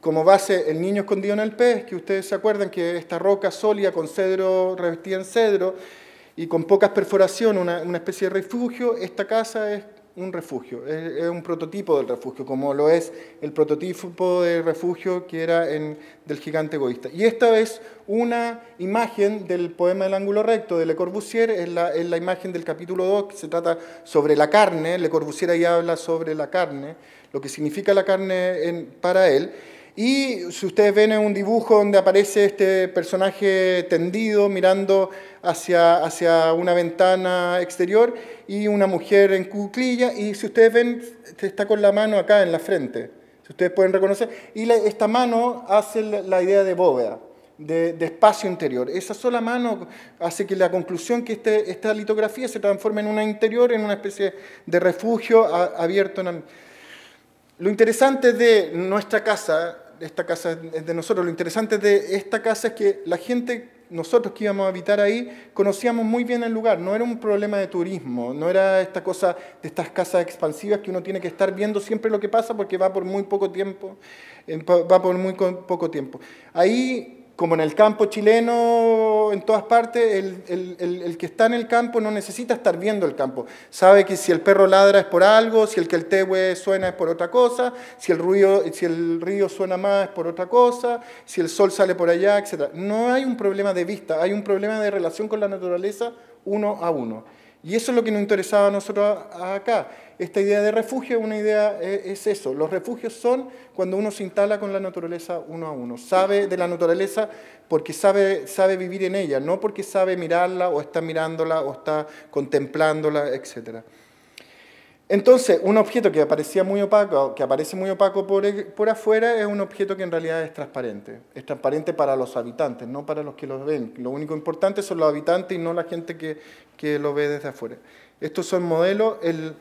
como base el niño escondido en el pez, que ustedes se acuerdan que esta roca sólida con cedro, revestida en cedro, y con pocas perforaciones, una, una especie de refugio, esta casa es un refugio, es, un prototipo del refugio, como lo es el prototipo del refugio que era del gigante egoísta. Y esta vez una imagen del poema del ángulo recto de Le Corbusier, es la, imagen del capítulo 2, que se trata sobre la carne, Le Corbusier ahí habla sobre la carne, lo que significa la carne para él, y si ustedes ven en un dibujo donde aparece este personaje tendido mirando hacia, hacia una ventana exterior y una mujer en cuclilla y si ustedes ven está con la mano acá en la frente, si ustedes pueden reconocer, y esta mano hace la idea de bóveda. De, espacio interior. Esa sola mano hace que la conclusión que este, esta litografía se transforme en una interior, en una especie de refugio abierto. Lo interesante de nuestra casa esta casa es de nosotros. Lo interesante de esta casa es que la gente, nosotros que íbamos a habitar ahí, conocíamos muy bien el lugar. No era un problema de turismo, no era esta cosa de estas casas expansivas que uno tiene que estar viendo siempre lo que pasa porque va por muy poco tiempo. Eh, va por muy poco tiempo. Ahí como en el campo chileno, en todas partes, el, que está en el campo no necesita estar viendo el campo. Sabe que si el perro ladra es por algo, si el que el tehue suena es por otra cosa, si el, ruido, si el río suena más es por otra cosa, si el sol sale por allá, etc. No hay un problema de vista, hay un problema de relación con la naturaleza uno a uno. Y eso es lo que nos interesaba a nosotros acá esta idea de refugio una idea, eh, es eso. Los refugios son cuando uno se instala con la naturaleza uno a uno. Sabe de la naturaleza porque sabe, sabe vivir en ella, no porque sabe mirarla o está mirándola o está contemplándola, etc. Entonces, un objeto que aparecía muy opaco, que aparece muy opaco por, eh, por afuera, es un objeto que en realidad es transparente. Es transparente para los habitantes, no para los que lo ven. Lo único importante son los habitantes y no la gente que, que lo ve desde afuera. Estos son modelos. El,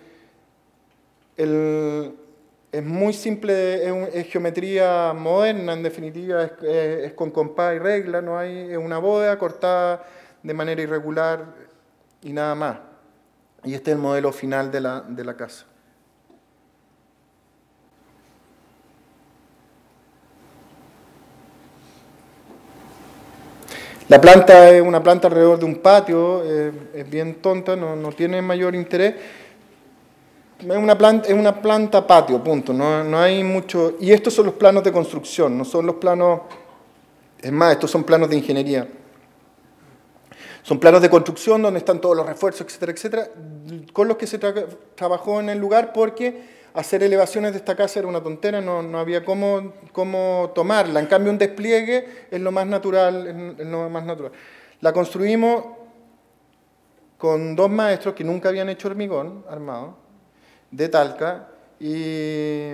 es muy simple, es, geometría moderna, en definitiva, es, con compás y regla, no hay es una bóveda cortada de manera irregular y nada más. Y este es el modelo final de la, de la casa. La planta es una planta alrededor de un patio, eh, es bien tonta, no tiene mayor interés es una planta, es una planta patio, punto. No, no, hay mucho. Y estos son los planos de construcción, no son los planos. Es más, estos son planos de ingeniería. Son planos de construcción donde están todos los refuerzos, etcétera, etcétera, con los que se trabajó en el lugar porque hacer elevaciones de esta casa era una tontera, no, no había cómo, cómo, tomarla. En cambio, un despliegue es lo más natural. Es lo más natural. La construimos con dos maestros que nunca habían hecho hormigón armado de Talca y,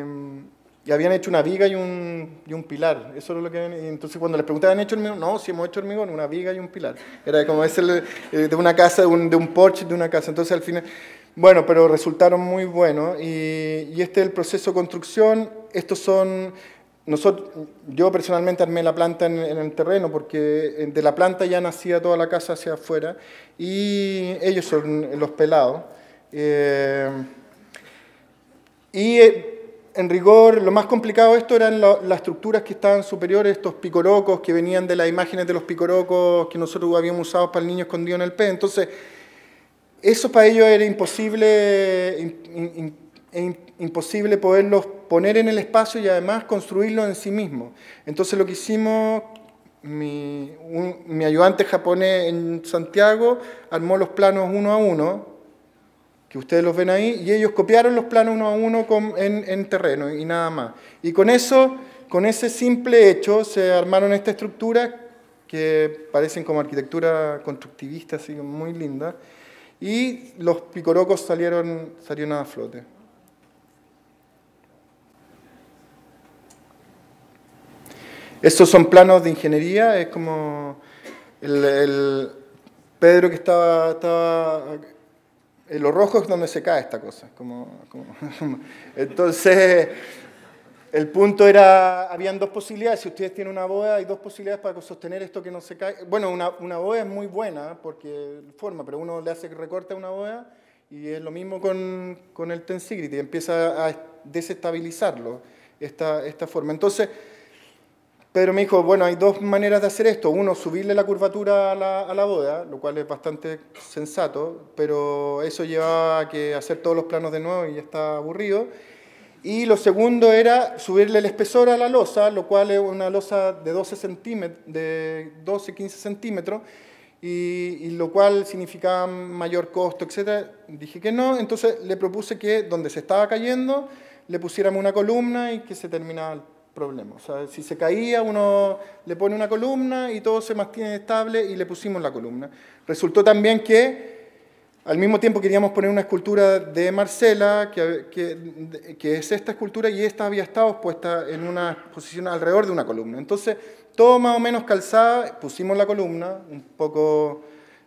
habían hecho una viga y un, pilar. Eso lo que Entonces cuando les preguntaban, ¿han hecho hormigón? No, sí hemos hecho hormigón, una viga y un pilar. Era como ese eh, de una casa, de un, porche de una casa. Entonces al final... Bueno, pero resultaron muy buenos y, este es el proceso de construcción. Estos son, nosotros, yo personalmente armé la planta en, el terreno porque eh, de la planta ya nacía toda la casa hacia afuera y ellos son los pelados. Eh, y eh, en rigor, lo más complicado de esto eran las estructuras que estaban superiores, estos picorocos que venían de las imágenes de los picorocos que nosotros habíamos usado para el niño escondido en el pez. Entonces, eso para ellos era imposible, imposible poderlos poner en el espacio y además construirlo en sí mismo. Entonces, lo que hicimos, mi, mi ayudante japonés en Santiago armó los planos uno a uno que ustedes los ven ahí, y ellos copiaron los planos uno a uno en, terreno y nada más. Y con eso, con ese simple hecho, se armaron esta estructura que parecen como arquitectura constructivista, así muy linda, y los picorocos salieron, salieron a flote. Estos son planos de ingeniería, es como el, el Pedro que estaba, estaba eh, lo rojo es donde se cae esta cosa. Como, Entonces, el punto era, habían dos posibilidades. Si ustedes tienen una boda, hay dos posibilidades para sostener esto que no se cae. Bueno, una, una boda es muy buena porque forma, pero uno le hace recorte a una boda y es lo mismo con, con el y empieza a desestabilizarlo esta, esta forma. Entonces, Pedro me dijo, bueno, hay dos maneras de hacer esto. Uno, subirle la curvatura a la, boda, lo cual es bastante sensato, pero eso llevaba a que hacer todos los planos de nuevo y está aburrido. Y lo segundo era subirle el espesor a la losa, lo cual es una losa de 12 de 12, 15 centímetros, y, lo cual significaba mayor costo, etc. Dije que no, entonces le propuse que donde se estaba cayendo le pusiéramos una columna y que se terminara problema. si se caía, uno le pone una columna y todo se mantiene estable y le pusimos la columna. Resultó también que al mismo tiempo queríamos poner una escultura de Marcela, que, que, es esta escultura, y esta había estado puesta en una posición alrededor de una columna. Entonces, todo más o menos calzada, pusimos la columna, un poco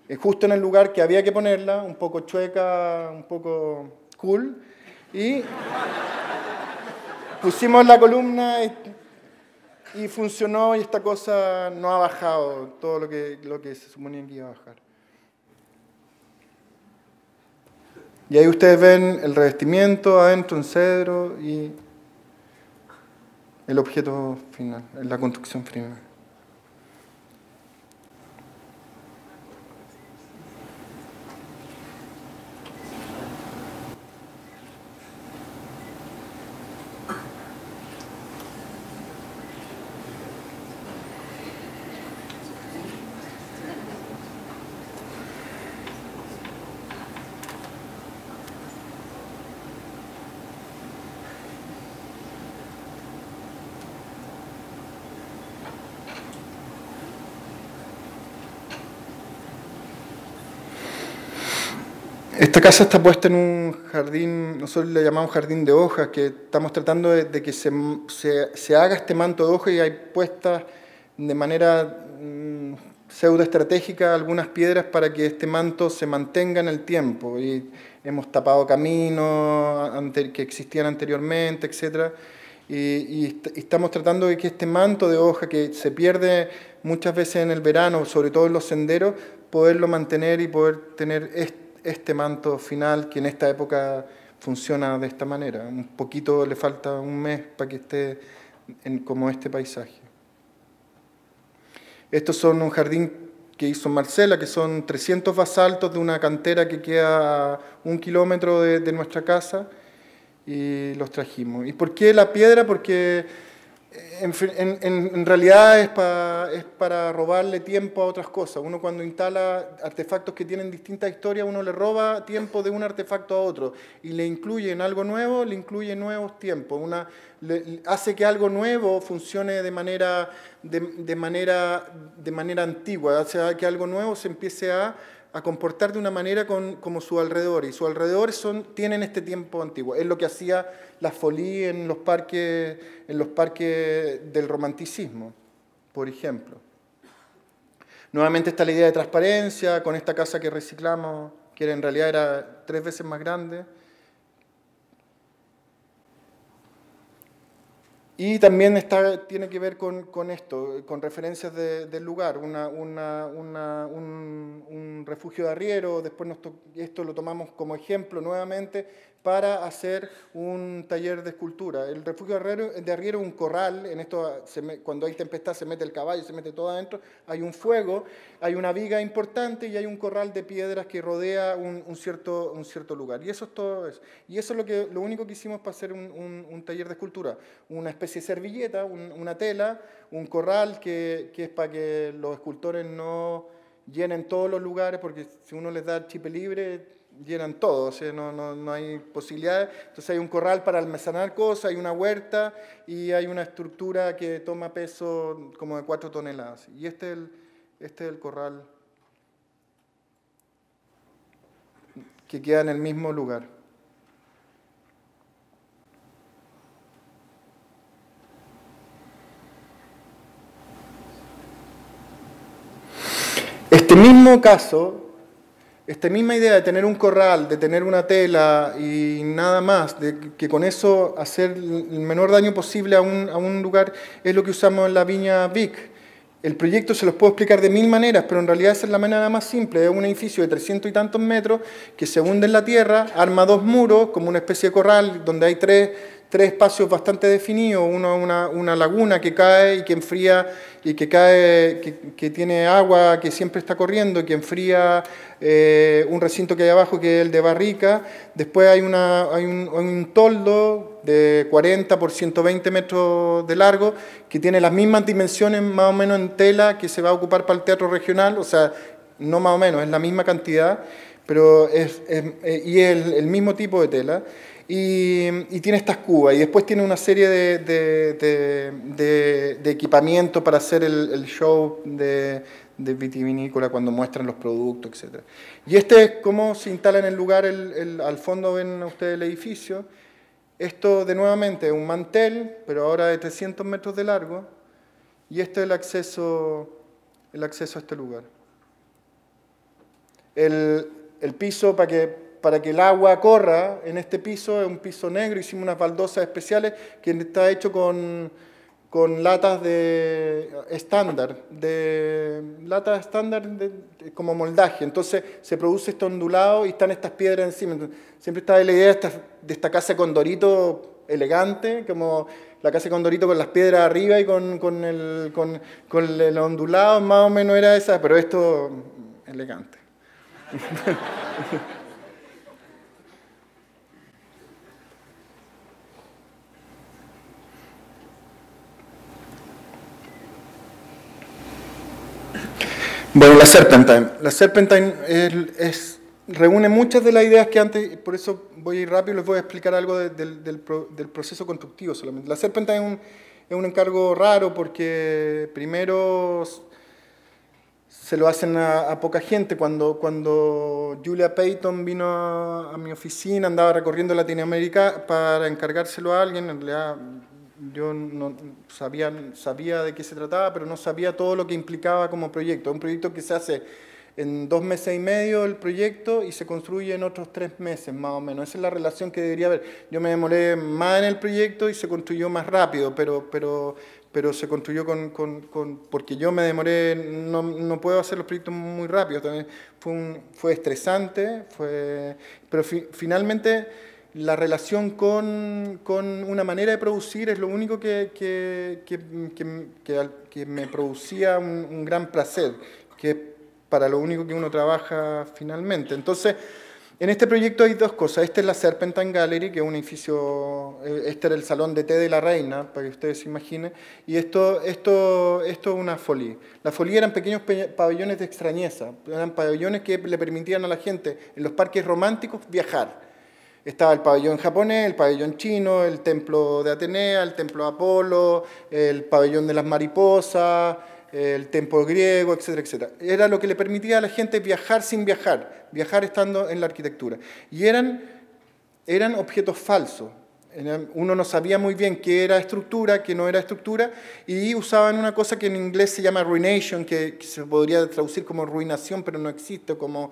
eh, justo en el lugar que había que ponerla, un poco chueca, un poco cool, y Pusimos la columna y, funcionó y esta cosa no ha bajado todo lo que, lo que se suponía que iba a bajar. Y ahí ustedes ven el revestimiento adentro en cedro y el objeto final, la construcción final. casa está puesta en un jardín, nosotros le llamamos jardín de hojas, que estamos tratando de, que se, se, haga este manto de hojas y hay puestas de manera mm, pseudo estratégica algunas piedras para que este manto se mantenga en el tiempo. Y hemos tapado caminos que existían anteriormente, etc. Y, estamos tratando de que este manto de hoja que se pierde muchas veces en el verano, sobre todo en los senderos, poderlo mantener y poder tener este este manto final que en esta época funciona de esta manera. Un poquito le falta un mes para que esté en, como este paisaje. Estos son un jardín que hizo Marcela, que son 300 basaltos de una cantera que queda a un kilómetro de, de nuestra casa, y los trajimos. ¿Y por qué la piedra? Porque en, realidad es, para robarle tiempo a otras cosas. Uno cuando instala artefactos que tienen distinta historia, uno le roba tiempo de un artefacto a otro y le incluye en algo nuevo, le incluye nuevos tiempos. Una, hace que algo nuevo funcione de manera, de, manera, de manera antigua, hace que algo nuevo se empiece a a comportar de una manera con, como su alrededor, y su alrededor son, tienen este tiempo antiguo. Es lo que hacía la folie en los parques, en los parques del romanticismo, por ejemplo. Nuevamente está la idea de transparencia, con esta casa que reciclamos, que en realidad era tres veces más grande. Y también está, tiene que ver con, esto, con referencias del lugar, un, refugio de arriero, después esto lo tomamos como ejemplo nuevamente, para hacer un taller de escultura. El refugio de arriero es un corral, en esto cuando hay tempestad se mete el caballo, se mete todo adentro, hay un fuego, hay una viga importante y hay un corral de piedras que rodea un, cierto, lugar. Y eso es todo Y eso es lo, único que hicimos para hacer un, taller de escultura, una especie de servilleta, una tela, un corral que, es para que los escultores no llenen todos los lugares, porque si uno les da el chip libre llenan todo, no, no, no, hay posibilidades. Entonces hay un corral para almacenar cosas, hay una huerta y hay una estructura que toma peso como de 4 toneladas. Y este este es el corral que queda en el mismo lugar. Este mismo caso esta misma idea de tener un corral, de tener una tela y nada más, de que con eso hacer el menor daño posible a un, a un lugar, es lo que usamos en la viña Vic. El proyecto se los puedo explicar de mil maneras, pero en realidad esa es la manera más simple. Es un edificio de 300 y tantos metros que se hunde en la tierra, arma dos muros, como una especie de corral, donde hay tres, espacios bastante definidos. Uno una, una laguna que cae y que enfría, y que cae, que, tiene agua que siempre está corriendo, que enfría eh, un recinto que hay abajo que es el de Barrica. Después hay, una, un, hay un toldo de 40 por 120 metros de largo, que tiene las mismas dimensiones más o menos en tela que se va a ocupar para el teatro regional, o sea, no más o menos, es la misma cantidad, pero es, eh, y es el, el, mismo tipo de tela. Y, y, tiene estas cubas, y después tiene una serie de, de, de, equipamiento para hacer el, show de, de vitivinícola cuando muestran los productos, etc. Y este es cómo se instala en el lugar, el, al fondo ven ustedes el edificio. Esto de nuevamente es un mantel, pero ahora de 300 metros de largo, y esto es el acceso, el acceso a este lugar. El, piso para que, para que el agua corra en este piso es un piso negro, hicimos unas baldosas especiales que está hecho con con latas de estándar, de lata estándar como moldaje. Entonces se produce este ondulado y están estas piedras encima. siempre está la idea de esta, casa con dorito elegante, como la casa con dorito con las piedras arriba y con, el, con el ondulado, más o menos era esa, pero esto elegante. Bueno, la Serpentine. La Serpentine es, es, reúne muchas de las ideas que antes, por eso voy a ir rápido, les voy a explicar algo del, del, proceso constructivo solamente. La Serpentine es un, encargo raro porque primero se lo hacen a, poca gente. Cuando, cuando Julia Payton vino a, a mi oficina, andaba recorriendo Latinoamérica para encargárselo a alguien, en realidad yo no sabía, sabía de qué se trataba, pero no sabía todo lo que implicaba como proyecto. Un proyecto que se hace en dos meses y medio el proyecto y se construye en otros tres meses más o menos. Esa es la relación que debería haber. Yo me demoré más en el proyecto y se construyó más rápido, pero, pero, pero se construyó con, con, con porque yo me demoré, no, no, puedo hacer los proyectos muy rápido, también fue, fue estresante, fue, pero finalmente la relación con, una manera de producir es lo único que, que, me producía un, gran placer, que para lo único que uno trabaja finalmente. Entonces, en este proyecto hay dos cosas. Este es la Serpentine Gallery, que es un edificio, eh, este era el salón de té de la reina, para que ustedes se imaginen, y esto, esto, esto es una folie. La folie eran pequeños pabellones de extrañeza, eran pabellones que le permitían a la gente en los parques románticos viajar estaba el pabellón japonés, el pabellón chino, el templo de Atenea, el templo de Apolo, el pabellón de las mariposas, el templo griego, etcétera, etcétera. Era lo que le permitía a la gente viajar sin viajar, viajar estando en la arquitectura. Y eran, eran objetos falsos. Uno no sabía muy bien qué era estructura, qué no era estructura, y usaban una cosa que en inglés se llama ruination, que, que se podría traducir como ruinación, pero no existe, como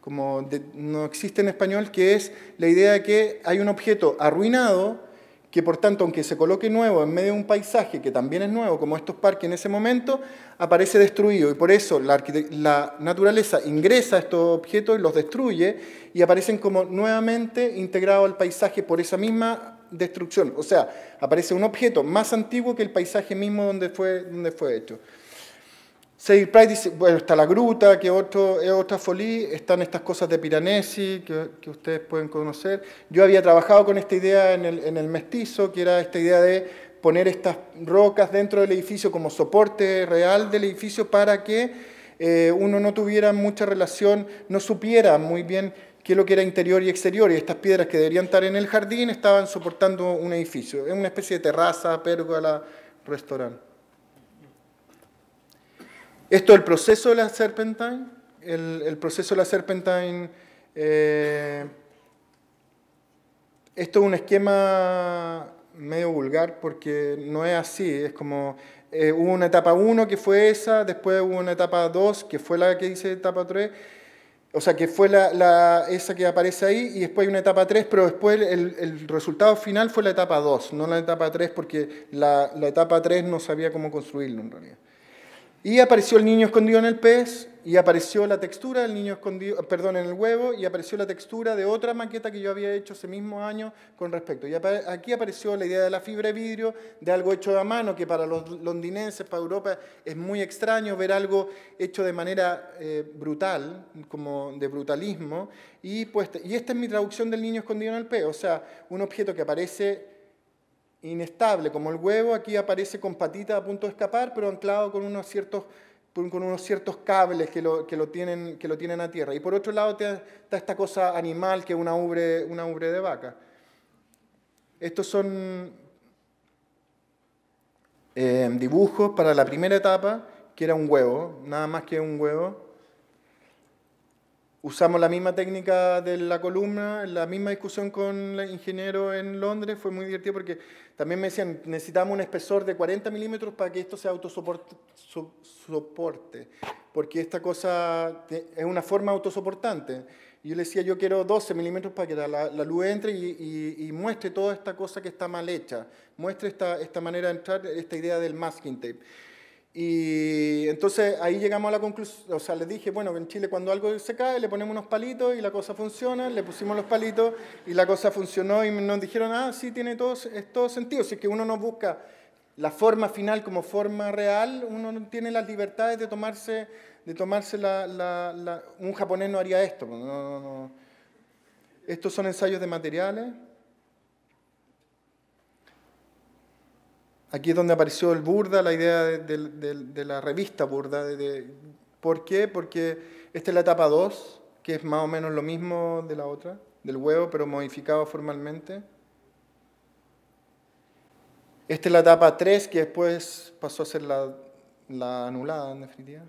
como no existe en español, que es la idea de que hay un objeto arruinado que por tanto, aunque se coloque nuevo en medio de un paisaje que también es nuevo, como estos parques en ese momento, aparece destruido. Y por eso la, naturaleza ingresa a estos objetos y los destruye y aparecen como nuevamente integrados al paisaje por esa misma destrucción. O sea, aparece un objeto más antiguo que el paisaje mismo donde donde fue hecho. Save Price dice, bueno, está la gruta, que otro, es otra folía, están estas cosas de Piranesi que, ustedes pueden conocer. Yo había trabajado con esta idea en el, mestizo, que era esta idea de poner estas rocas dentro del edificio como soporte real del edificio para que eh, uno no tuviera mucha relación, no supiera muy bien qué es lo que era interior y exterior, y estas piedras que deberían estar en el jardín estaban soportando un edificio. Es una especie de terraza, pérgola, restaurante. Esto, el proceso de la Serpentine, el, el proceso de la Serpentine, eh, esto es un esquema medio vulgar porque no es así, es como eh, hubo una etapa 1 que fue esa, después hubo una etapa 2 que fue la que dice etapa 3, o sea, que fue la, esa que aparece ahí, y después hay una etapa 3, pero después el, resultado final fue la etapa 2, no la etapa 3, porque la, la etapa 3 no sabía cómo construirlo en realidad. Y apareció el niño escondido en el pez, y apareció la textura del niño escondido, eh, perdón, en el huevo, y apareció la textura de otra maqueta que yo había hecho ese mismo año con respecto. Y aquí apareció la idea de la fibra de vidrio, de algo hecho a mano, que para los londinenses, para Europa, es muy extraño ver algo hecho de manera eh, brutal, como de brutalismo. Y, pues, y esta es mi traducción del niño escondido en el pez, o sea, un objeto que aparece inestable, como el huevo, aquí aparece con patita a punto de escapar, pero anclado con unos ciertos, con unos ciertos cables que lo, que, lo tienen, que lo tienen a tierra. Y por otro lado está esta cosa animal que es una ubre, una ubre de vaca. Estos son eh, dibujos para la primera etapa, que era un huevo, nada más que un huevo. Usamos la misma técnica de la columna, la misma discusión con el ingeniero en Londres, fue muy divertido porque también me decían, necesitamos un espesor de 40 milímetros para que esto se autosoporte, porque esta cosa es una forma autosoportante. yo le decía, yo quiero 12 milímetros para que la, luz entre y, muestre toda esta cosa que está mal hecha, muestre esta, esta manera de entrar, esta idea del masking tape. Y entonces ahí llegamos a la conclusión, o sea, les dije, bueno, en Chile cuando algo se cae le ponemos unos palitos y la cosa funciona, le pusimos los palitos y la cosa funcionó y nos dijeron, ah, sí, tiene todo, sentido, si es que uno no busca la forma final como forma real, uno tiene las libertades de tomarse, de tomarse la, un japonés no haría esto, pues, no. estos son ensayos de materiales. Aquí es donde apareció el Burda, la idea de, la revista Burda. ¿Por qué? Porque esta es la etapa 2, que es más o menos lo mismo de la otra, del huevo, pero modificado formalmente. Esta es la etapa 3, que después pasó a ser la, anulada, en definitiva.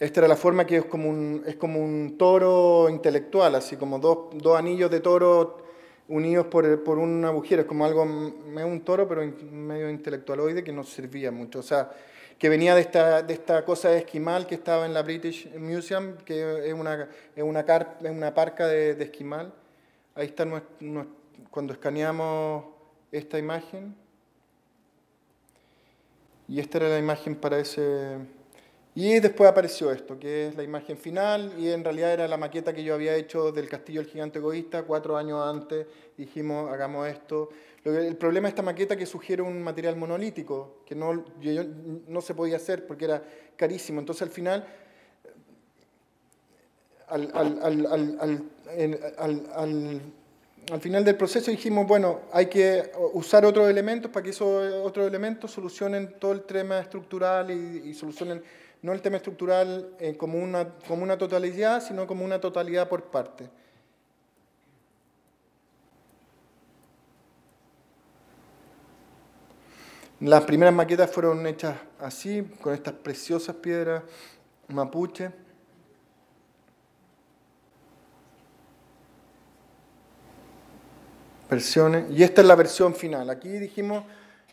Esta era la forma que es como un, es como un toro intelectual, así como dos anillos de toro unidos por, un agujero, es como algo, es un toro, pero medio intelectualoide que no servía mucho. O sea, que venía de esta, de esta cosa de esquimal que estaba en la British Museum, que es una, una, es una parca de, esquimal. Ahí está cuando escaneamos esta imagen. Y esta era la imagen para ese... Y después apareció esto, que es la imagen final, y en realidad era la maqueta que yo había hecho del Castillo del Gigante Egoísta cuatro años antes. Dijimos, hagamos esto. El problema de esta maqueta es que sugiere un material monolítico, que no, no se podía hacer porque era carísimo. Entonces al final, al, final del proceso dijimos, bueno, hay que usar otros elementos para que esos otros elementos solucionen todo el tema estructural y solucionen no el tema estructural eh, como, una, como una totalidad, sino como una totalidad por parte. Las primeras maquetas fueron hechas así, con estas preciosas piedras mapuche. Versiones. Y esta es la versión final. Aquí dijimos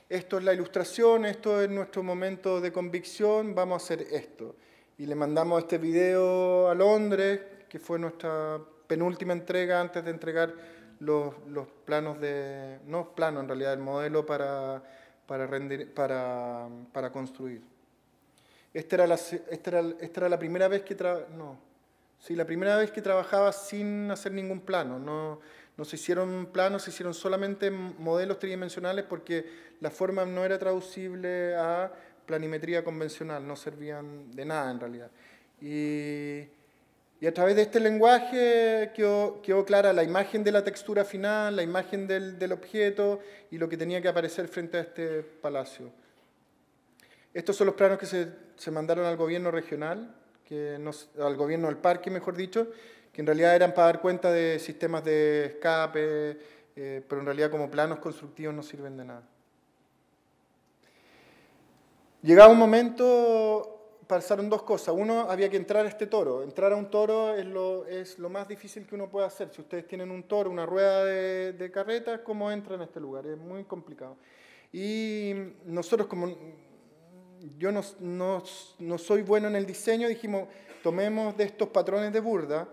esto es la ilustración, esto es nuestro momento de convicción, vamos a hacer esto. Y le mandamos este video a Londres, que fue nuestra penúltima entrega antes de entregar los, planos de, no planos en realidad, el modelo para, construir. Esta era, la, primera vez que no, sí, la primera vez que trabajaba sin hacer ningún plano. No, no se hicieron planos, se hicieron solamente modelos tridimensionales porque la forma no era traducible a planimetría convencional, no servían de nada en realidad. Y, a través de este lenguaje quedó, clara la imagen de la textura final, la imagen del, objeto y lo que tenía que aparecer frente a este palacio. Estos son los planos que se, mandaron al gobierno regional, que al gobierno del parque, mejor dicho, que en realidad eran para dar cuenta de sistemas de escape, eh, pero en realidad como planos constructivos no sirven de nada. Llegaba un momento, pasaron dos cosas. Uno, había que entrar a este toro. Entrar a un toro es lo, es lo más difícil que uno puede hacer. Si ustedes tienen un toro, una rueda de, carreta, ¿cómo entran a este lugar? Es muy complicado. Y nosotros, como yo no soy bueno en el diseño, dijimos, tomemos de estos patrones de burda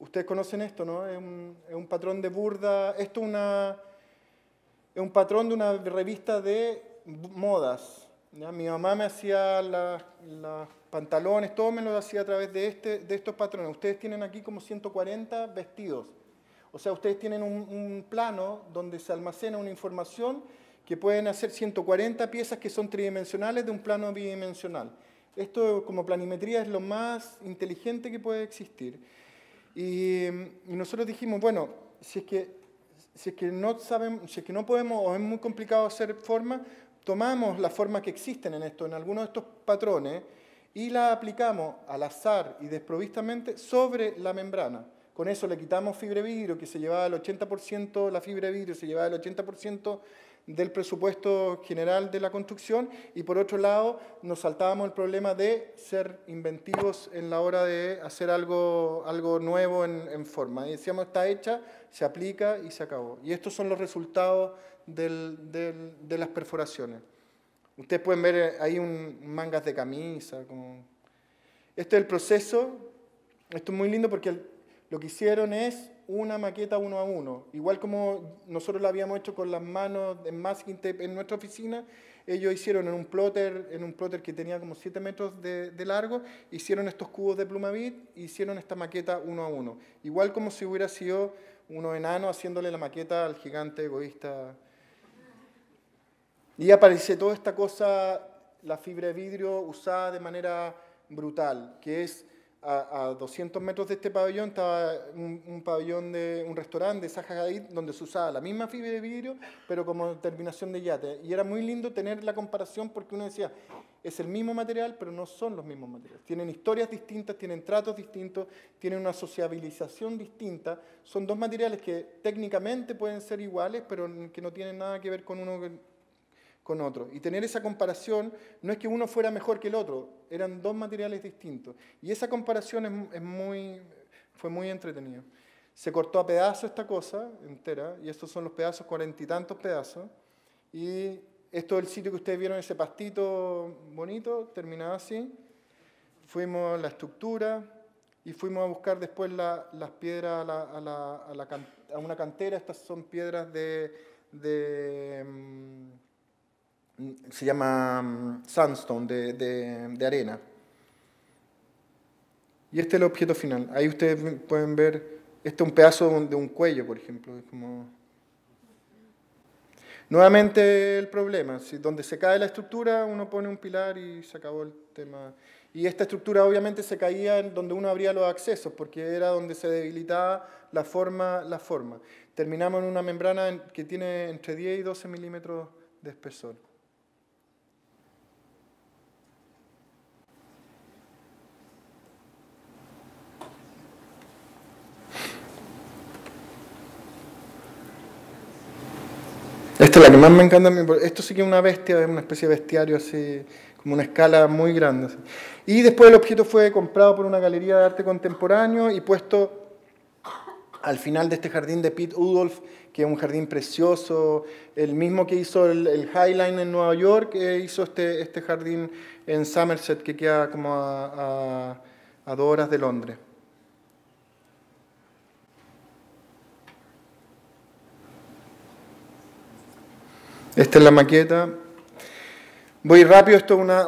Ustedes conocen esto, ¿no? Es un, patrón de burda. Esto es un patrón de una revista de modas. Mi mamá me hacía los pantalones, todo me lo hacía a través de, este, de estos patrones. Ustedes tienen aquí como 140 vestidos. O sea, ustedes tienen un, un plano donde se almacena una información que pueden hacer 140 piezas que son tridimensionales de un plano bidimensional. Esto como planimetría es lo más inteligente que puede existir. Y, nosotros dijimos, bueno, si es que, si que, no, sabemos, si que no podemos o es muy complicado hacer forma, tomamos la forma que existen en esto, en algunos de estos patrones, y la aplicamos al azar y desprovistamente sobre la membrana. Con eso le quitamos fibre vidrio, que se llevaba el 80%, la fibra vidrio se llevaba el 80% del presupuesto general de la construcción y por otro lado nos saltábamos el problema de ser inventivos en la hora de hacer algo, algo nuevo en, forma. decíamos, está hecha, se aplica y se acabó. Y estos son los resultados de las perforaciones. Ustedes pueden ver eh, ahí un mangas de camisa. Como... Este es el proceso. Esto es muy lindo porque lo que hicieron es una maqueta uno a uno. Igual como nosotros lo habíamos hecho con las manos en masking tape en nuestra oficina, ellos hicieron en un plotter, en un plotter que tenía como 7 metros de, largo, hicieron estos cubos de plumavit bit, hicieron esta maqueta uno a uno. Igual como si hubiera sido uno enano haciéndole la maqueta al gigante egoísta. Y aparece toda esta cosa, la fibra de vidrio usada de manera brutal, que es a, 200 metros de este pabellón estaba un, pabellón de un restaurante de Saja donde se usaba la misma fibra de vidrio, pero como terminación de yate. Y era muy lindo tener la comparación porque uno decía, es el mismo material, pero no son los mismos materiales. Tienen historias distintas, tienen tratos distintos, tienen una sociabilización distinta. Son dos materiales que técnicamente pueden ser iguales, pero que no tienen nada que ver con uno otro. Y tener esa comparación no es que uno fuera mejor que el otro, eran dos materiales distintos. Y esa comparación es, muy, fue muy entretenido Se cortó a pedazos esta cosa entera, y estos son los pedazos, cuarenta y tantos pedazos. Y esto es el sitio que ustedes vieron, ese pastito bonito, terminado así. Fuimos a la estructura, y fuimos a buscar después las piedras a, la, una cantera. Estas son piedras de mm, se llama mm, sandstone, de, arena. Y este es el objeto final. Ahí ustedes pueden ver, este es un pedazo de un cuello, por ejemplo. como... Nuevamente el problema, si donde se cae la estructura uno pone un pilar y se acabó el tema. Y esta estructura obviamente se caía en donde uno abría los accesos, porque era donde se debilitaba la forma. La forma. Terminamos en una membrana que tiene entre 10 y 12 milímetros de espesor. Esta es la que más me encanta. Esto sí que es una bestia, es una especie de bestiario así, como una escala muy grande. Y después el objeto fue comprado por una galería de arte contemporáneo y puesto al final de este jardín de Pete Udolf, que es un jardín precioso, el mismo que hizo el, High Highline en Nueva York, hizo este, este jardín en Somerset, que queda como a dos horas de Londres. Esta es la maqueta. Voy rápido, esto es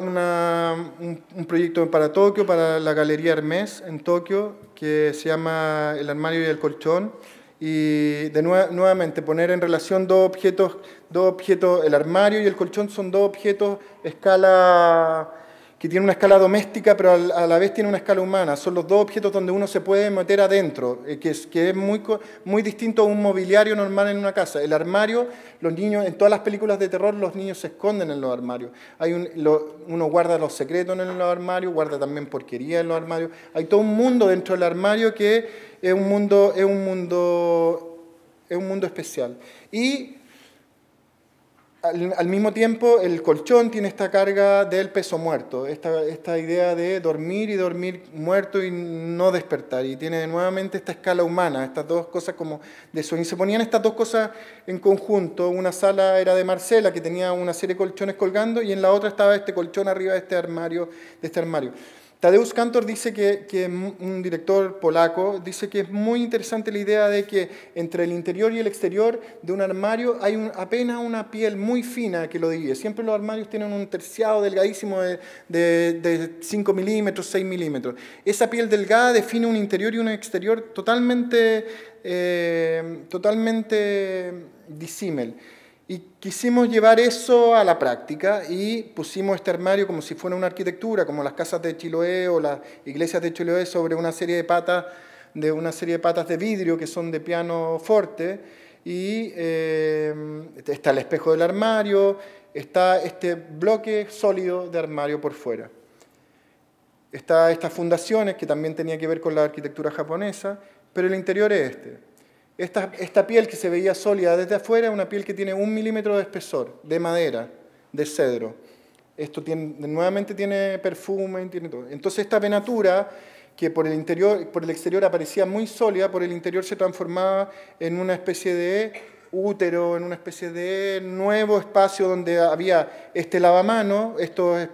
un, proyecto para Tokio, para la Galería Hermes en Tokio, que se llama El armario y el colchón. Y de nuevo nuevamente, poner en relación dos objetos, dos objetos, el armario y el colchón son dos objetos escala que tiene una escala doméstica, pero a la vez tiene una escala humana. Son los dos objetos donde uno se puede meter adentro, eh, que es, que es muy, muy distinto a un mobiliario normal en una casa. El armario, los niños, en todas las películas de terror, los niños se esconden en los armarios. Hay uno guarda los secretos en los armarios, guarda también porquería en los armarios. Hay todo un mundo dentro del armario que es un mundo, es un mundo, es un mundo especial. Y al, mismo tiempo, el colchón tiene esta carga del peso muerto, esta, idea de dormir y dormir muerto y no despertar. Y tiene nuevamente esta escala humana, estas dos cosas como de sueño. Y se ponían estas dos cosas en conjunto. Una sala era de Marcela, que tenía una serie de colchones colgando, y en la otra estaba este colchón arriba de este armario. De este armario. Tadeusz Kantor dice que, un director polaco, dice que es muy interesante la idea de que entre el interior y el exterior de un armario hay apenas una piel muy fina que lo divide. Siempre los armarios tienen un terciado delgadísimo de, 5 milímetros, 6 milímetros. Esa piel delgada define un interior y un exterior totalmente, eh, totalmente disímil. Y quisimos llevar eso a la práctica y pusimos este armario como si fuera una arquitectura, como las casas de Chiloé o las iglesias de Chiloé sobre una serie de patas de una serie de patas de vidrio que son de piano forte y eh, está el espejo del armario, está este bloque sólido de armario por fuera. Está estas fundaciones que también tenía que ver con la arquitectura japonesa, pero el interior es este. Esta, piel que se veía sólida desde afuera es una piel que tiene un milímetro de espesor, de madera, de cedro. Esto tiene, nuevamente tiene perfume, tiene todo. Entonces esta venatura que por el, interior, por el exterior aparecía muy sólida, por el interior se transformaba en una especie de útero, en una especie de nuevo espacio donde había este lavamano, estos,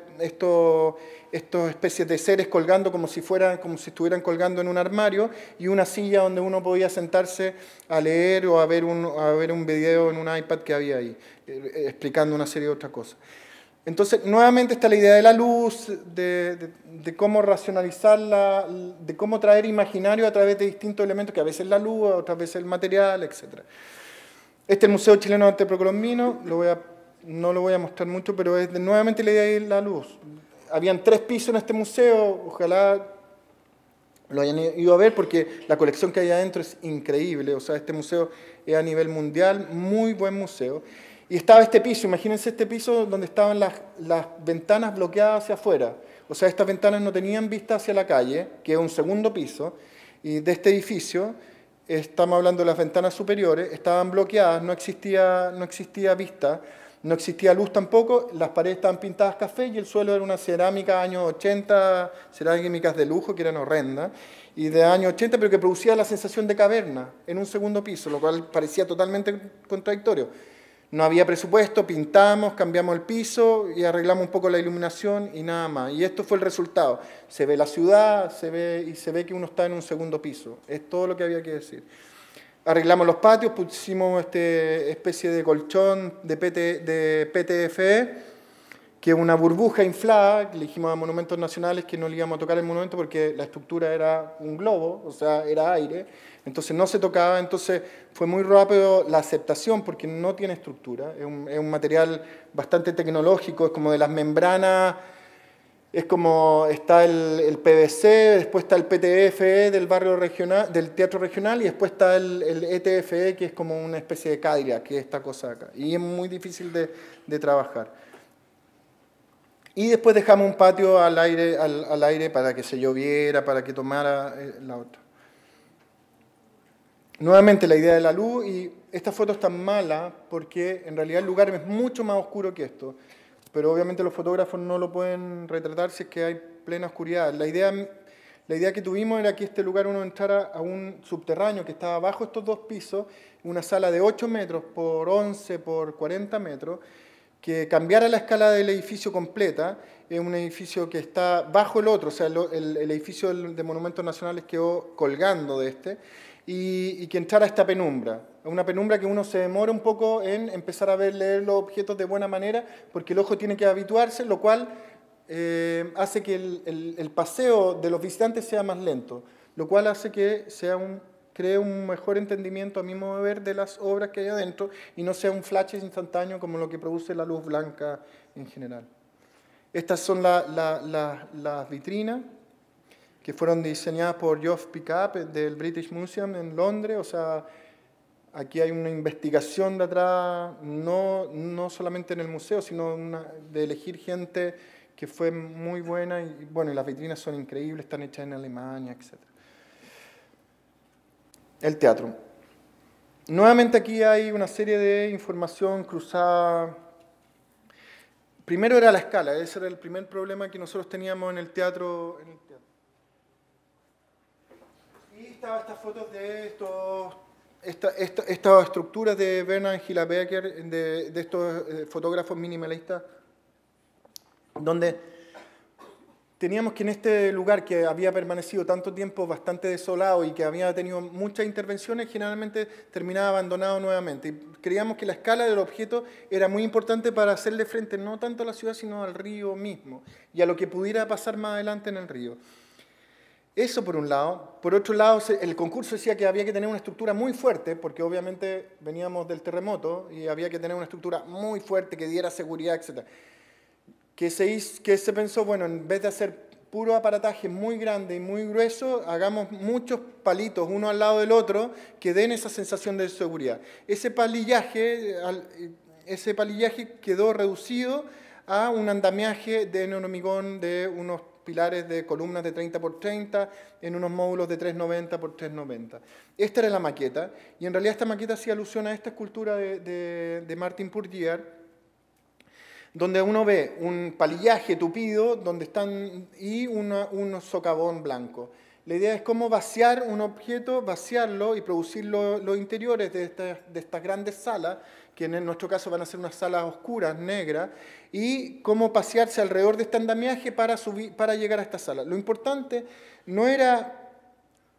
especies de seres colgando como si, fueran, como si estuvieran colgando en un armario y una silla donde uno podía sentarse a leer o a ver un, a ver un video en un iPad que había ahí, eh, explicando una serie de otras cosas. Entonces, nuevamente está la idea de la luz, de, de, de, cómo racionalizarla, de cómo traer imaginario a través de distintos elementos, que a veces la luz, otras veces el material, etc. Este es el Museo Chileno de Arte Precolombino, lo voy a, no lo voy a mostrar mucho, pero es nuevamente le di la luz. Habían tres pisos en este museo, ojalá lo hayan ido a ver porque la colección que hay adentro es increíble, o sea, este museo es a nivel mundial, muy buen museo. Y estaba este piso, imagínense este piso donde estaban las, las ventanas bloqueadas hacia afuera, o sea, estas ventanas no tenían vista hacia la calle, que es un segundo piso, y de este edificio, estamos hablando de las ventanas superiores, estaban bloqueadas, no existía, no existía vista, no existía luz tampoco, las paredes estaban pintadas café y el suelo era una cerámica años 80, cerámicas de lujo que eran horrendas, y de años 80, pero que producía la sensación de caverna en un segundo piso, lo cual parecía totalmente contradictorio. No había presupuesto, pintamos, cambiamos el piso y arreglamos un poco la iluminación y nada más. Y esto fue el resultado. Se ve la ciudad se ve, y se ve que uno está en un segundo piso. Es todo lo que había que decir. Arreglamos los patios, pusimos este especie de colchón de, PT, de PTFE que es una burbuja inflada, le dijimos a Monumentos Nacionales que no le íbamos a tocar el monumento porque la estructura era un globo, o sea, era aire, entonces no se tocaba, entonces fue muy rápido la aceptación porque no tiene estructura, es un, material bastante tecnológico, es como de las membranas, es como está el, PVC, después está el PTFE del barrio regional, del teatro regional y después está el, ETFE e, que es como una especie de cadria, que es esta cosa acá. Y es muy difícil de, trabajar. Y después dejamos un patio al aire, al aire para que se lloviera, para que tomara eh, la otra nuevamente la idea de la luz y esta foto es tan mala porque en realidad el lugar es mucho más oscuro que esto, pero obviamente los fotógrafos no lo pueden retratar si es que hay plena oscuridad. La idea, la idea que tuvimos era que este lugar uno entrara a un subterráneo que estaba bajo estos dos pisos, una sala de 8 metros por 11 por 40 metros, que cambiara la escala del edificio completa, es un edificio que está bajo el otro, o sea, el, el edificio de Monumentos Nacionales quedó colgando de este, y, y que entrara esta penumbra. Una penumbra que uno se demora un poco en empezar a ver, leer los objetos de buena manera, porque el ojo tiene que habituarse, lo cual eh, hace que el, paseo de los visitantes sea más lento, lo cual hace que sea un, cree un mejor entendimiento, a mi modo de ver, de las obras que hay adentro y no sea un flash instantáneo como lo que produce la luz blanca en general. Estas son las la, vitrinas que fueron diseñadas por Geoff Pickup eh, del British Museum en Londres. O sea, aquí hay una investigación de atrás, no, no solamente en el museo, sino de elegir gente que fue muy buena. Y bueno, las vitrinas son increíbles, están hechas en Alemania, etc. El teatro. Nuevamente aquí hay una serie de información cruzada Primero era la escala, ese era el primer problema que nosotros teníamos en el teatro. En el teatro estas fotos de estos, esta, estas estructuras de Bernard Hillabecker, de, de estos eh, fotógrafos minimalistas, donde teníamos que en este lugar que había permanecido tanto tiempo bastante desolado y que había tenido muchas intervenciones, generalmente terminaba abandonado nuevamente. Y creíamos que la escala del objeto era muy importante para hacerle frente no tanto a la ciudad, sino al río mismo y a lo que pudiera pasar más adelante en el río. Eso por un lado. Por otro lado, el concurso decía que había que tener una estructura muy fuerte, porque obviamente veníamos del terremoto y había que tener una estructura muy fuerte que diera seguridad, etc. Que se, que se pensó, bueno, en vez de hacer puro aparataje muy grande y muy grueso, hagamos muchos palitos uno al lado del otro que den esa sensación de seguridad. Ese palillaje, ese palillaje quedó reducido a un andamiaje de hormigón de unos pilares de columnas de 30 por 30 en unos módulos de 390 por 390. Esta era la maqueta, y en realidad esta maqueta sí alusión a esta escultura de, de, Martin Purgier, donde uno ve un palillaje tupido donde están, y un socavón blanco. La idea es cómo vaciar un objeto, vaciarlo y producir los interiores de estas, de estas grandes salas que en nuestro caso van a ser unas salas oscuras, negras, y cómo pasearse alrededor de este andamiaje para, subir, para llegar a esta sala. Lo importante no era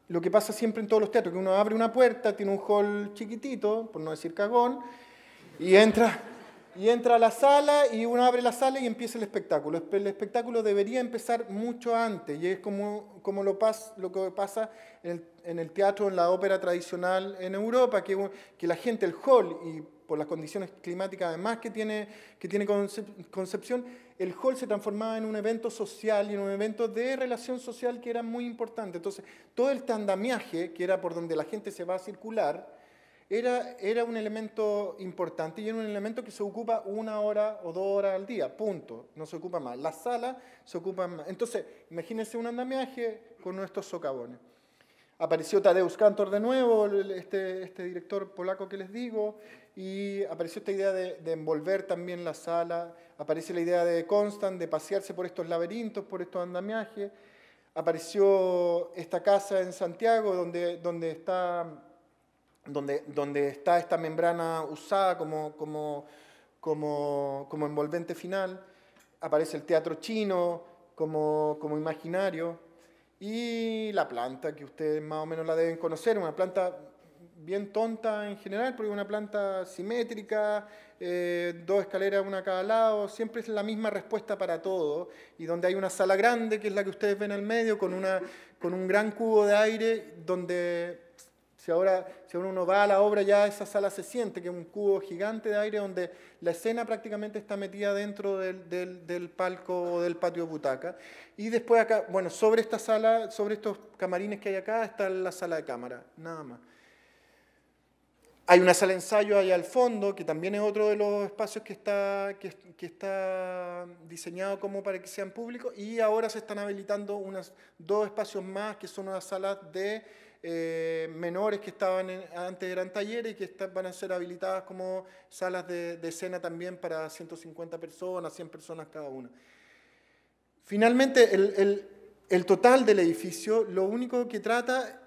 lo que pasa siempre en todos los teatros, que uno abre una puerta, tiene un hall chiquitito, por no decir cagón, y entra y entra a la sala y uno abre la sala y empieza el espectáculo. El espectáculo debería empezar mucho antes y es como, como lo, pas, lo que pasa en el, teatro, en la ópera tradicional en Europa, que, que la gente, el hall, y por las condiciones climáticas además que tiene, que tiene Concepción, el hall se transformaba en un evento social y en un evento de relación social que era muy importante. Entonces, todo el este tandamiaje, que era por donde la gente se va a circular, era, un elemento importante y era un elemento que se ocupa una hora o dos horas al día, punto, no se ocupa más. La sala se ocupa más. Entonces, imagínense un andamiaje con nuestros socavones. Apareció Tadeusz Kantor de nuevo, este, este director polaco que les digo, y apareció esta idea de, envolver también la sala, aparece la idea de Constant, de pasearse por estos laberintos, por estos andamiajes, apareció esta casa en Santiago donde, donde está donde, donde está esta membrana usada como, como, envolvente final, aparece el teatro chino como, imaginario y la planta, que ustedes más o menos la deben conocer, una planta bien tonta en general, porque es una planta simétrica, eh, dos escaleras, una a cada lado, siempre es la misma respuesta para todo, y donde hay una sala grande, que es la que ustedes ven al medio, con, una, con un gran cubo de aire, donde que ahora si uno va a la obra ya esa sala se siente, que es un cubo gigante de aire donde la escena prácticamente está metida dentro del, palco o del patio butaca. Y después acá, bueno, sobre esta sala, sobre estos camarines que hay acá, está la sala de cámara, nada más. Hay una sala de ensayo allá al fondo, que también es otro de los espacios que está, que, está diseñado como para que sean públicos, y ahora se están habilitando unas, dos espacios más, que son las salas de eh, menores que estaban en, antes eran talleres y que van a ser habilitadas como salas de, de cena también para 150 personas, 100 personas cada una. Finalmente, el, el total del edificio lo único que trata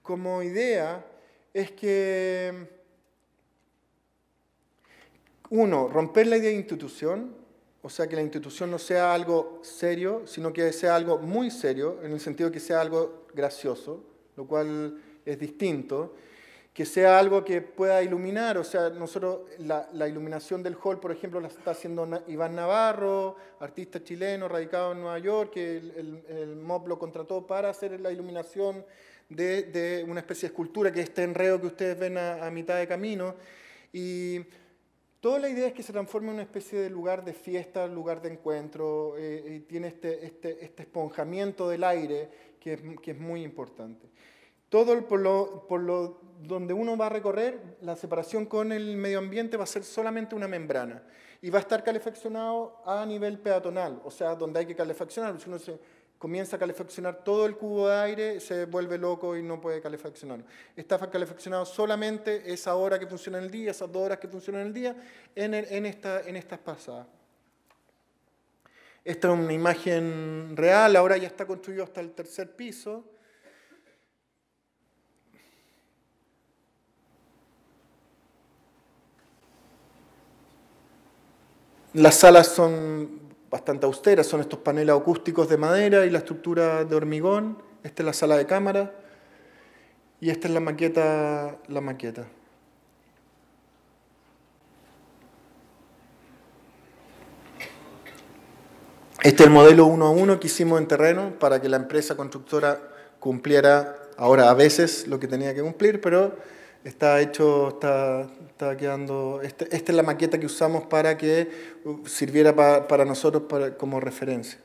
como idea es que, uno, romper la idea de institución, o sea, que la institución no sea algo serio, sino que sea algo muy serio, en el sentido que sea algo gracioso lo cual es distinto, que sea algo que pueda iluminar, o sea, nosotros, la, iluminación del hall, por ejemplo, la está haciendo Iván Navarro, artista chileno radicado en Nueva York, que el, el, lo contrató para hacer la iluminación de, una especie de escultura, que es este enredo que ustedes ven a, mitad de camino, y Toda la idea es que se transforme en una especie de lugar de fiesta, lugar de encuentro, eh, y tiene este, este, este, esponjamiento del aire que es, muy importante. Todo por, lo, donde uno va a recorrer, la separación con el medio ambiente va a ser solamente una membrana y va a estar calefaccionado a nivel peatonal, o sea, donde hay que calefaccionar. Si uno se comienza a calefaccionar todo el cubo de aire, se vuelve loco y no puede calefaccionar. Está calefaccionado solamente esa hora que funciona en el día, esas dos horas que funcionan en el día, en, esta, en estas pasadas. Esta es una imagen real, ahora ya está construido hasta el tercer piso. Las salas son bastante austeras, son estos paneles acústicos de madera y la estructura de hormigón. Esta es la sala de cámara y esta es la maqueta. La maqueta. Este es el modelo 1 a 1 que hicimos en terreno para que la empresa constructora cumpliera ahora a veces lo que tenía que cumplir, pero está hecho, está, está quedando... Este, esta es la maqueta que usamos para que uh, sirviera para nosotros como referencia.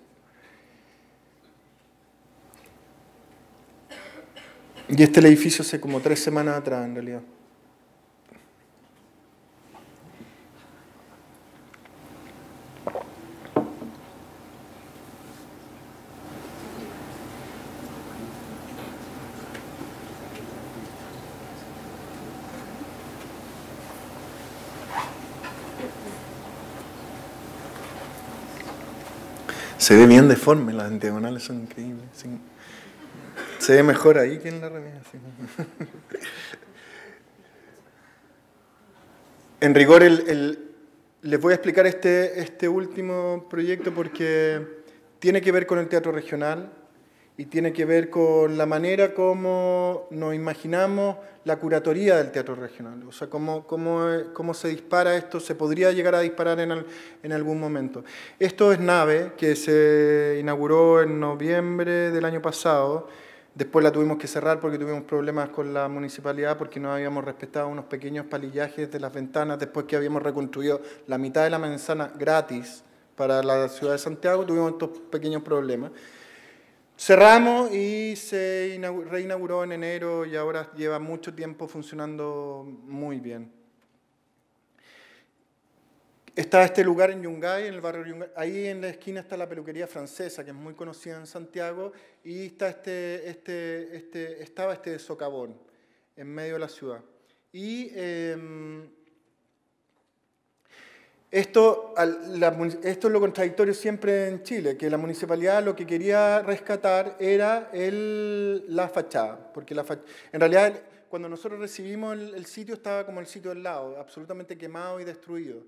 Y este el edificio hace como tres semanas atrás, en realidad. Se ve bien deforme, las diagonales son increíbles. Se ve mejor ahí que en la revista. en rigor, el, les voy a explicar este, este último proyecto porque tiene que ver con el teatro regional, y tiene que ver con la manera como nos imaginamos la curatoría del teatro regional, o sea, cómo, cómo, eh, se dispara esto, se podría llegar a disparar en, en, algún momento. Esto es Nave, que se inauguró en noviembre del año pasado, después la tuvimos que cerrar porque tuvimos problemas con la municipalidad, porque no habíamos respetado unos pequeños palillajes de las ventanas, después que habíamos reconstruido la mitad de la manzana gratis para la ciudad de Santiago, tuvimos estos pequeños problemas. Cerramos y se reinauguró en enero y ahora lleva mucho tiempo funcionando muy bien. Está este lugar en Yungay, en el barrio Yungay. Ahí en la esquina está la peluquería francesa, que es muy conocida en Santiago, y está este, este, este, estaba este socavón en medio de la ciudad. Y em, esto, esto es lo contradictorio siempre en Chile, que la municipalidad lo que quería rescatar era el, la fachada, porque la en realidad cuando nosotros recibimos el, sitio estaba como el sitio al lado, absolutamente quemado y destruido.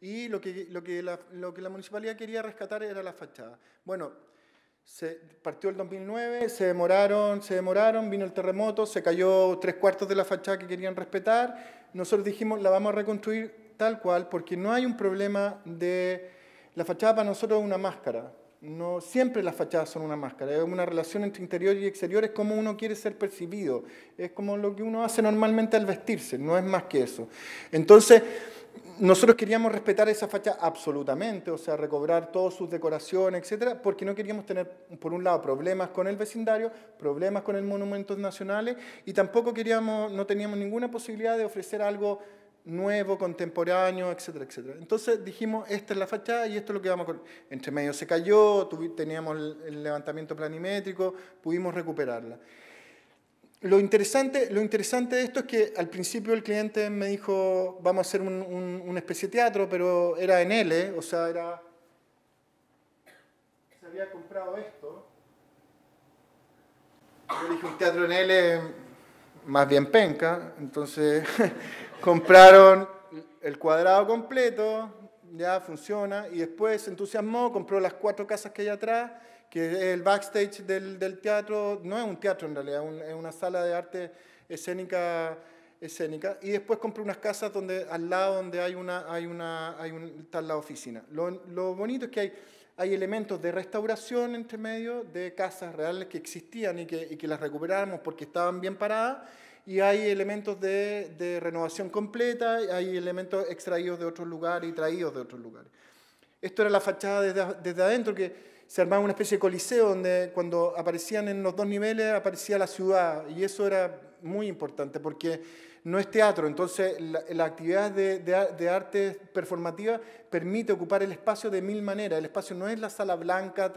Y lo que, lo que, la, lo que la municipalidad quería rescatar era la fachada. Bueno, se partió el 2009, se demoraron, se demoraron, vino el terremoto, se cayó tres cuartos de la fachada que querían respetar. Nosotros dijimos, la vamos a reconstruir tal cual, porque no hay un problema de... La fachada para nosotros es una máscara. No, siempre las fachadas son una máscara. Es una relación entre interior y exterior, es como uno quiere ser percibido. Es como lo que uno hace normalmente al vestirse, no es más que eso. Entonces, nosotros queríamos respetar esa fachada absolutamente, o sea, recobrar todas sus decoraciones, etcétera, porque no queríamos tener, por un lado, problemas con el vecindario, problemas con el monumentos nacionales, y tampoco queríamos, no teníamos ninguna posibilidad de ofrecer algo nuevo, contemporáneo, etcétera, etcétera. Entonces dijimos, esta es la fachada y esto es lo que vamos a... Entre medio se cayó, teníamos el levantamiento planimétrico, pudimos recuperarla. Lo interesante, lo interesante de esto es que al principio el cliente me dijo, vamos a hacer un, una especie de teatro, pero era en L, o sea, era... Se había comprado esto. Yo dije, un teatro en L más bien penca, entonces... Compraron el cuadrado completo, ya funciona, y después se entusiasmó, compró las cuatro casas que hay atrás, que es el backstage del, del teatro, no es un teatro en realidad, es una sala de arte escénica, escénica y después compró unas casas donde, al lado donde hay una, hay una, hay está la oficina. Lo, lo bonito es que hay hay elementos de restauración entre medio de casas reales que existían y que, y que las recuperamos porque estaban bien paradas y hay elementos de, renovación completa, hay elementos extraídos de otros lugares y traídos de otros lugares. Esto era la fachada desde, adentro, que se armaba una especie de coliseo donde cuando aparecían en los dos niveles aparecía la ciudad y eso era muy importante porque no es teatro. Entonces, la, actividad de, de, arte performativa permite ocupar el espacio de mil maneras. El espacio no es la sala blanca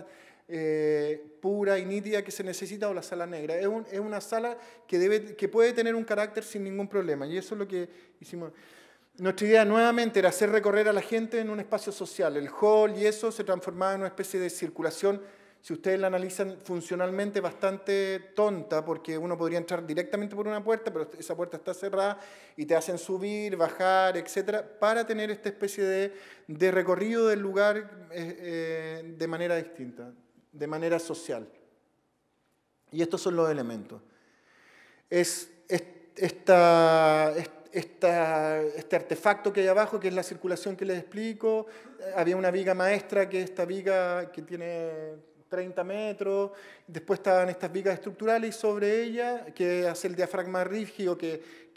eh, pura y nítida que se necesita o la sala negra. Es, una sala que, debe, que puede tener un carácter sin ningún problema y eso es lo que hicimos. Nuestra idea nuevamente era hacer recorrer a la gente en un espacio social. El hall y eso se transformaba en una especie de circulación si ustedes la analizan funcionalmente, bastante tonta, porque uno podría entrar directamente por una puerta, pero esa puerta está cerrada y te hacen subir, bajar, etcétera, para tener esta especie de, recorrido del lugar eh, eh, de manera distinta de manera social. Y estos son los elementos. Es, este artefacto que hay abajo, que es la circulación que les explico. Eh, había una viga maestra, que esta viga que tiene 30 metros, después estaban estas vigas estructurales y sobre ellas que hace el diafragma rígido que,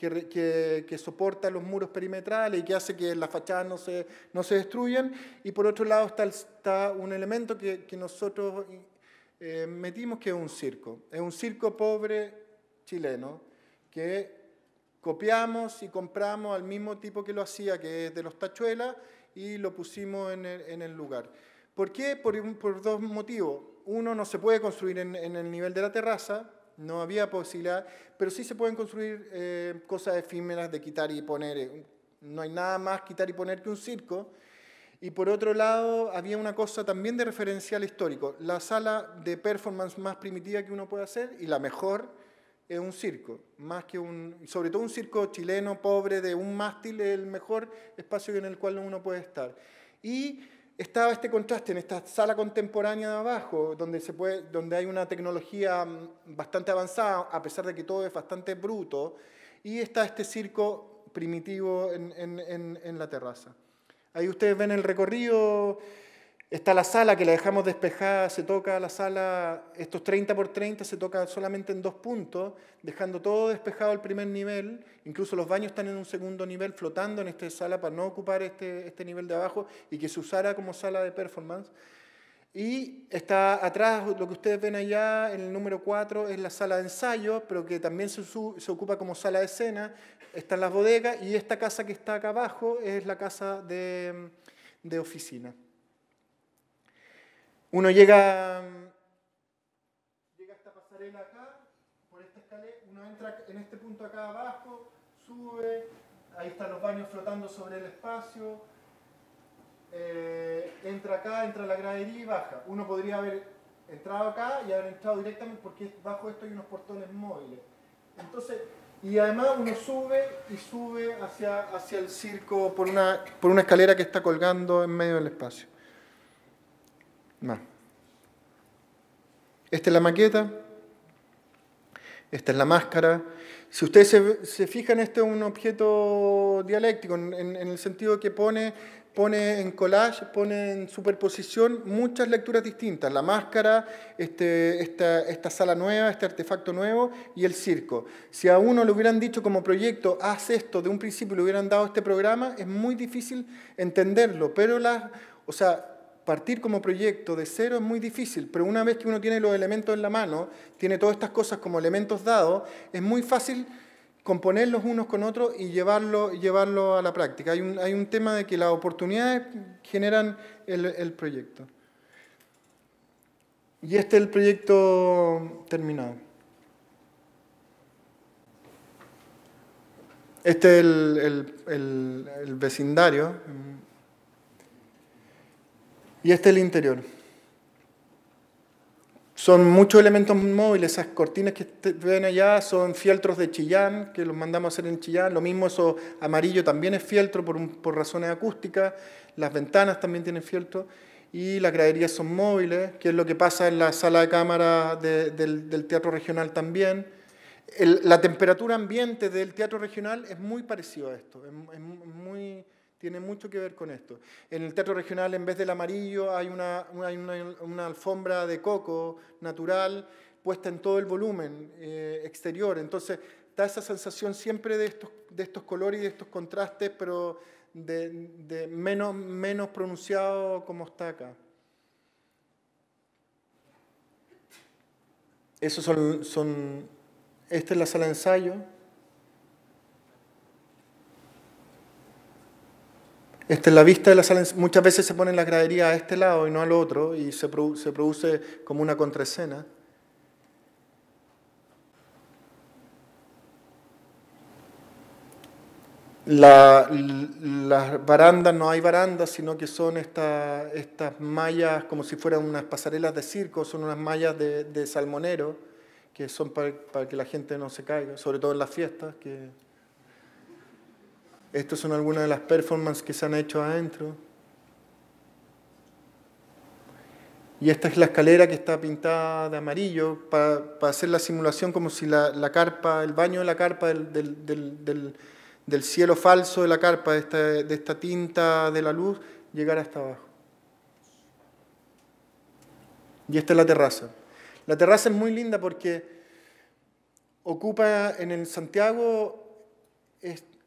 que, soporta los muros perimetrales y que hace que las fachadas no se, no se destruyan, y por otro lado está, un elemento que, nosotros eh, metimos que es un circo, es un circo pobre chileno, que copiamos y compramos al mismo tipo que lo hacía, que es de los tachuelas, y lo pusimos en el lugar. ¿Por qué? Por, dos motivos. Uno, no se puede construir en, el nivel de la terraza, no había posibilidad, pero sí se pueden construir eh, cosas efímeras de quitar y poner. Eh, no hay nada más quitar y poner que un circo. Y por otro lado, había una cosa también de referencial histórico. La sala de performance más primitiva que uno puede hacer y la mejor es un circo, más que un, sobre todo un circo chileno pobre de un mástil, es el mejor espacio en el cual uno puede estar. Y estaba este contraste en esta sala contemporánea de abajo, donde, se puede, donde hay una tecnología mm, bastante avanzada, a pesar de que todo es bastante bruto, y está este circo primitivo en, en la terraza. Ahí ustedes ven el recorrido Está la sala que la dejamos despejada, se toca la sala, estos 30 por 30 se toca solamente en dos puntos, dejando todo despejado el primer nivel, incluso los baños están en un segundo nivel flotando en esta sala para no ocupar este, este nivel de abajo y que se usara como sala de performance. Y está atrás, lo que ustedes ven allá, en el número 4, es la sala de ensayo, pero que también se, se ocupa como sala de escena. Están las bodegas y esta casa que está acá abajo es la casa de, de oficina. Uno llega, a esta pasarela acá, por esta escalera, uno entra en este punto acá abajo, sube, ahí están los baños flotando sobre el espacio, eh, entra acá, entra la gradería y baja. Uno podría haber entrado acá y haber entrado directamente porque bajo esto hay unos portones móviles. Entonces, y además uno sube y sube hacia, hacia el circo por una, por una escalera que está colgando en medio del espacio. Esta es la maqueta, esta es la máscara. Si ustedes se, fijan, este es un objeto dialéctico, en, el sentido que pone, pone en collage, pone en superposición muchas lecturas distintas. La máscara, este, esta, esta sala nueva, este artefacto nuevo y el circo. Si a uno le hubieran dicho como proyecto, haz esto, de un principio le hubieran dado este programa, es muy difícil entenderlo, pero las... O sea, partir como proyecto de cero es muy difícil, pero una vez que uno tiene los elementos en la mano, tiene todas estas cosas como elementos dados, es muy fácil componerlos unos con otros y llevarlo, llevarlo a la práctica. Hay un, hay un tema de que las oportunidades generan el, proyecto. Y este es el proyecto terminado. Este es el, el, el vecindario. Y este es el interior. Son muchos elementos móviles, esas cortinas que ven allá son fieltros de Chillán, que los mandamos a hacer en Chillán. Lo mismo eso amarillo también es fieltro por, por razones acústicas. Las ventanas también tienen fieltro. Y las graderías son móviles, que es lo que pasa en la sala de cámara del, Teatro Regional también. la temperatura ambiente del Teatro Regional es muy parecido a esto, es muy tiene mucho que ver con esto. En el teatro regional, en vez del amarillo, hay una, alfombra de coco natural puesta en todo el volumen eh, exterior. Entonces, da esa sensación siempre de estos, de estos colores y de estos contrastes, pero de, menos, pronunciado como está acá. son, son, esta es la sala de ensayo. es este, la vista de la sala muchas veces se ponen las graderías a este lado y no al otro y se, produce como una contraescena. las barandas no hay barandas, sino que son estas estas mallas como si fueran unas pasarelas de circo, son unas mallas de, salmonero que son para, para, que la gente no se caiga, sobre todo en las fiestas. Que... Estas son algunas de las performances que se han hecho adentro. Y esta es la escalera que está pintada de amarillo para, hacer la simulación como si la, carpa, el baño de la carpa, del, cielo falso de la carpa, de esta, tinta de la luz, llegara hasta abajo. Y esta es la terraza. La terraza es muy linda porque ocupa en el Santiago,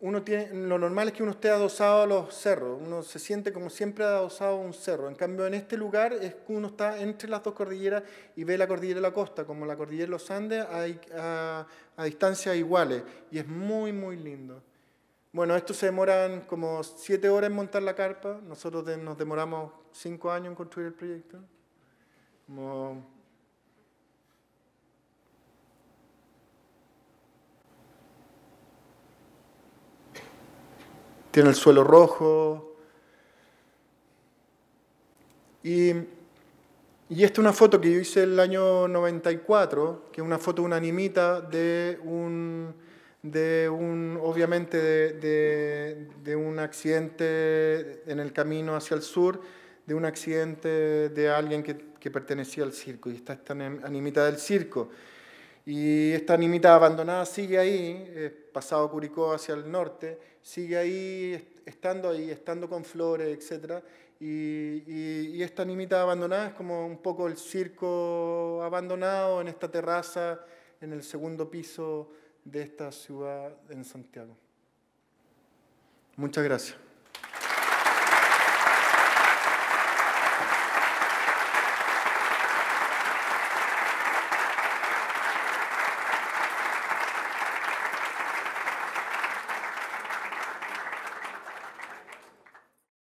uno tiene, lo normal es que uno esté adosado a los cerros, uno se siente como siempre adosado a un cerro. En cambio, en este lugar es que uno está entre las dos cordilleras y ve la cordillera de la costa, como la cordillera de los Andes, a, a, distancias iguales. Y es muy, muy lindo. Bueno, esto se demoran como siete horas en montar la carpa, nosotros nos demoramos cinco años en construir el proyecto. Como tiene el suelo rojo. Y, esta es una foto que yo hice el año 94, que es una foto de una animita de un, de un obviamente, de, un accidente en el camino hacia el sur, de un accidente de alguien que, que pertenecía al circo, y está esta animita del circo. Y esta nimita abandonada sigue ahí, eh, pasado Curicó hacia el norte, sigue ahí, estando ahí, estando con flores, etc. Y, y, esta nimita abandonada es como un poco el circo abandonado en esta terraza, en el segundo piso de esta ciudad en Santiago. Muchas gracias.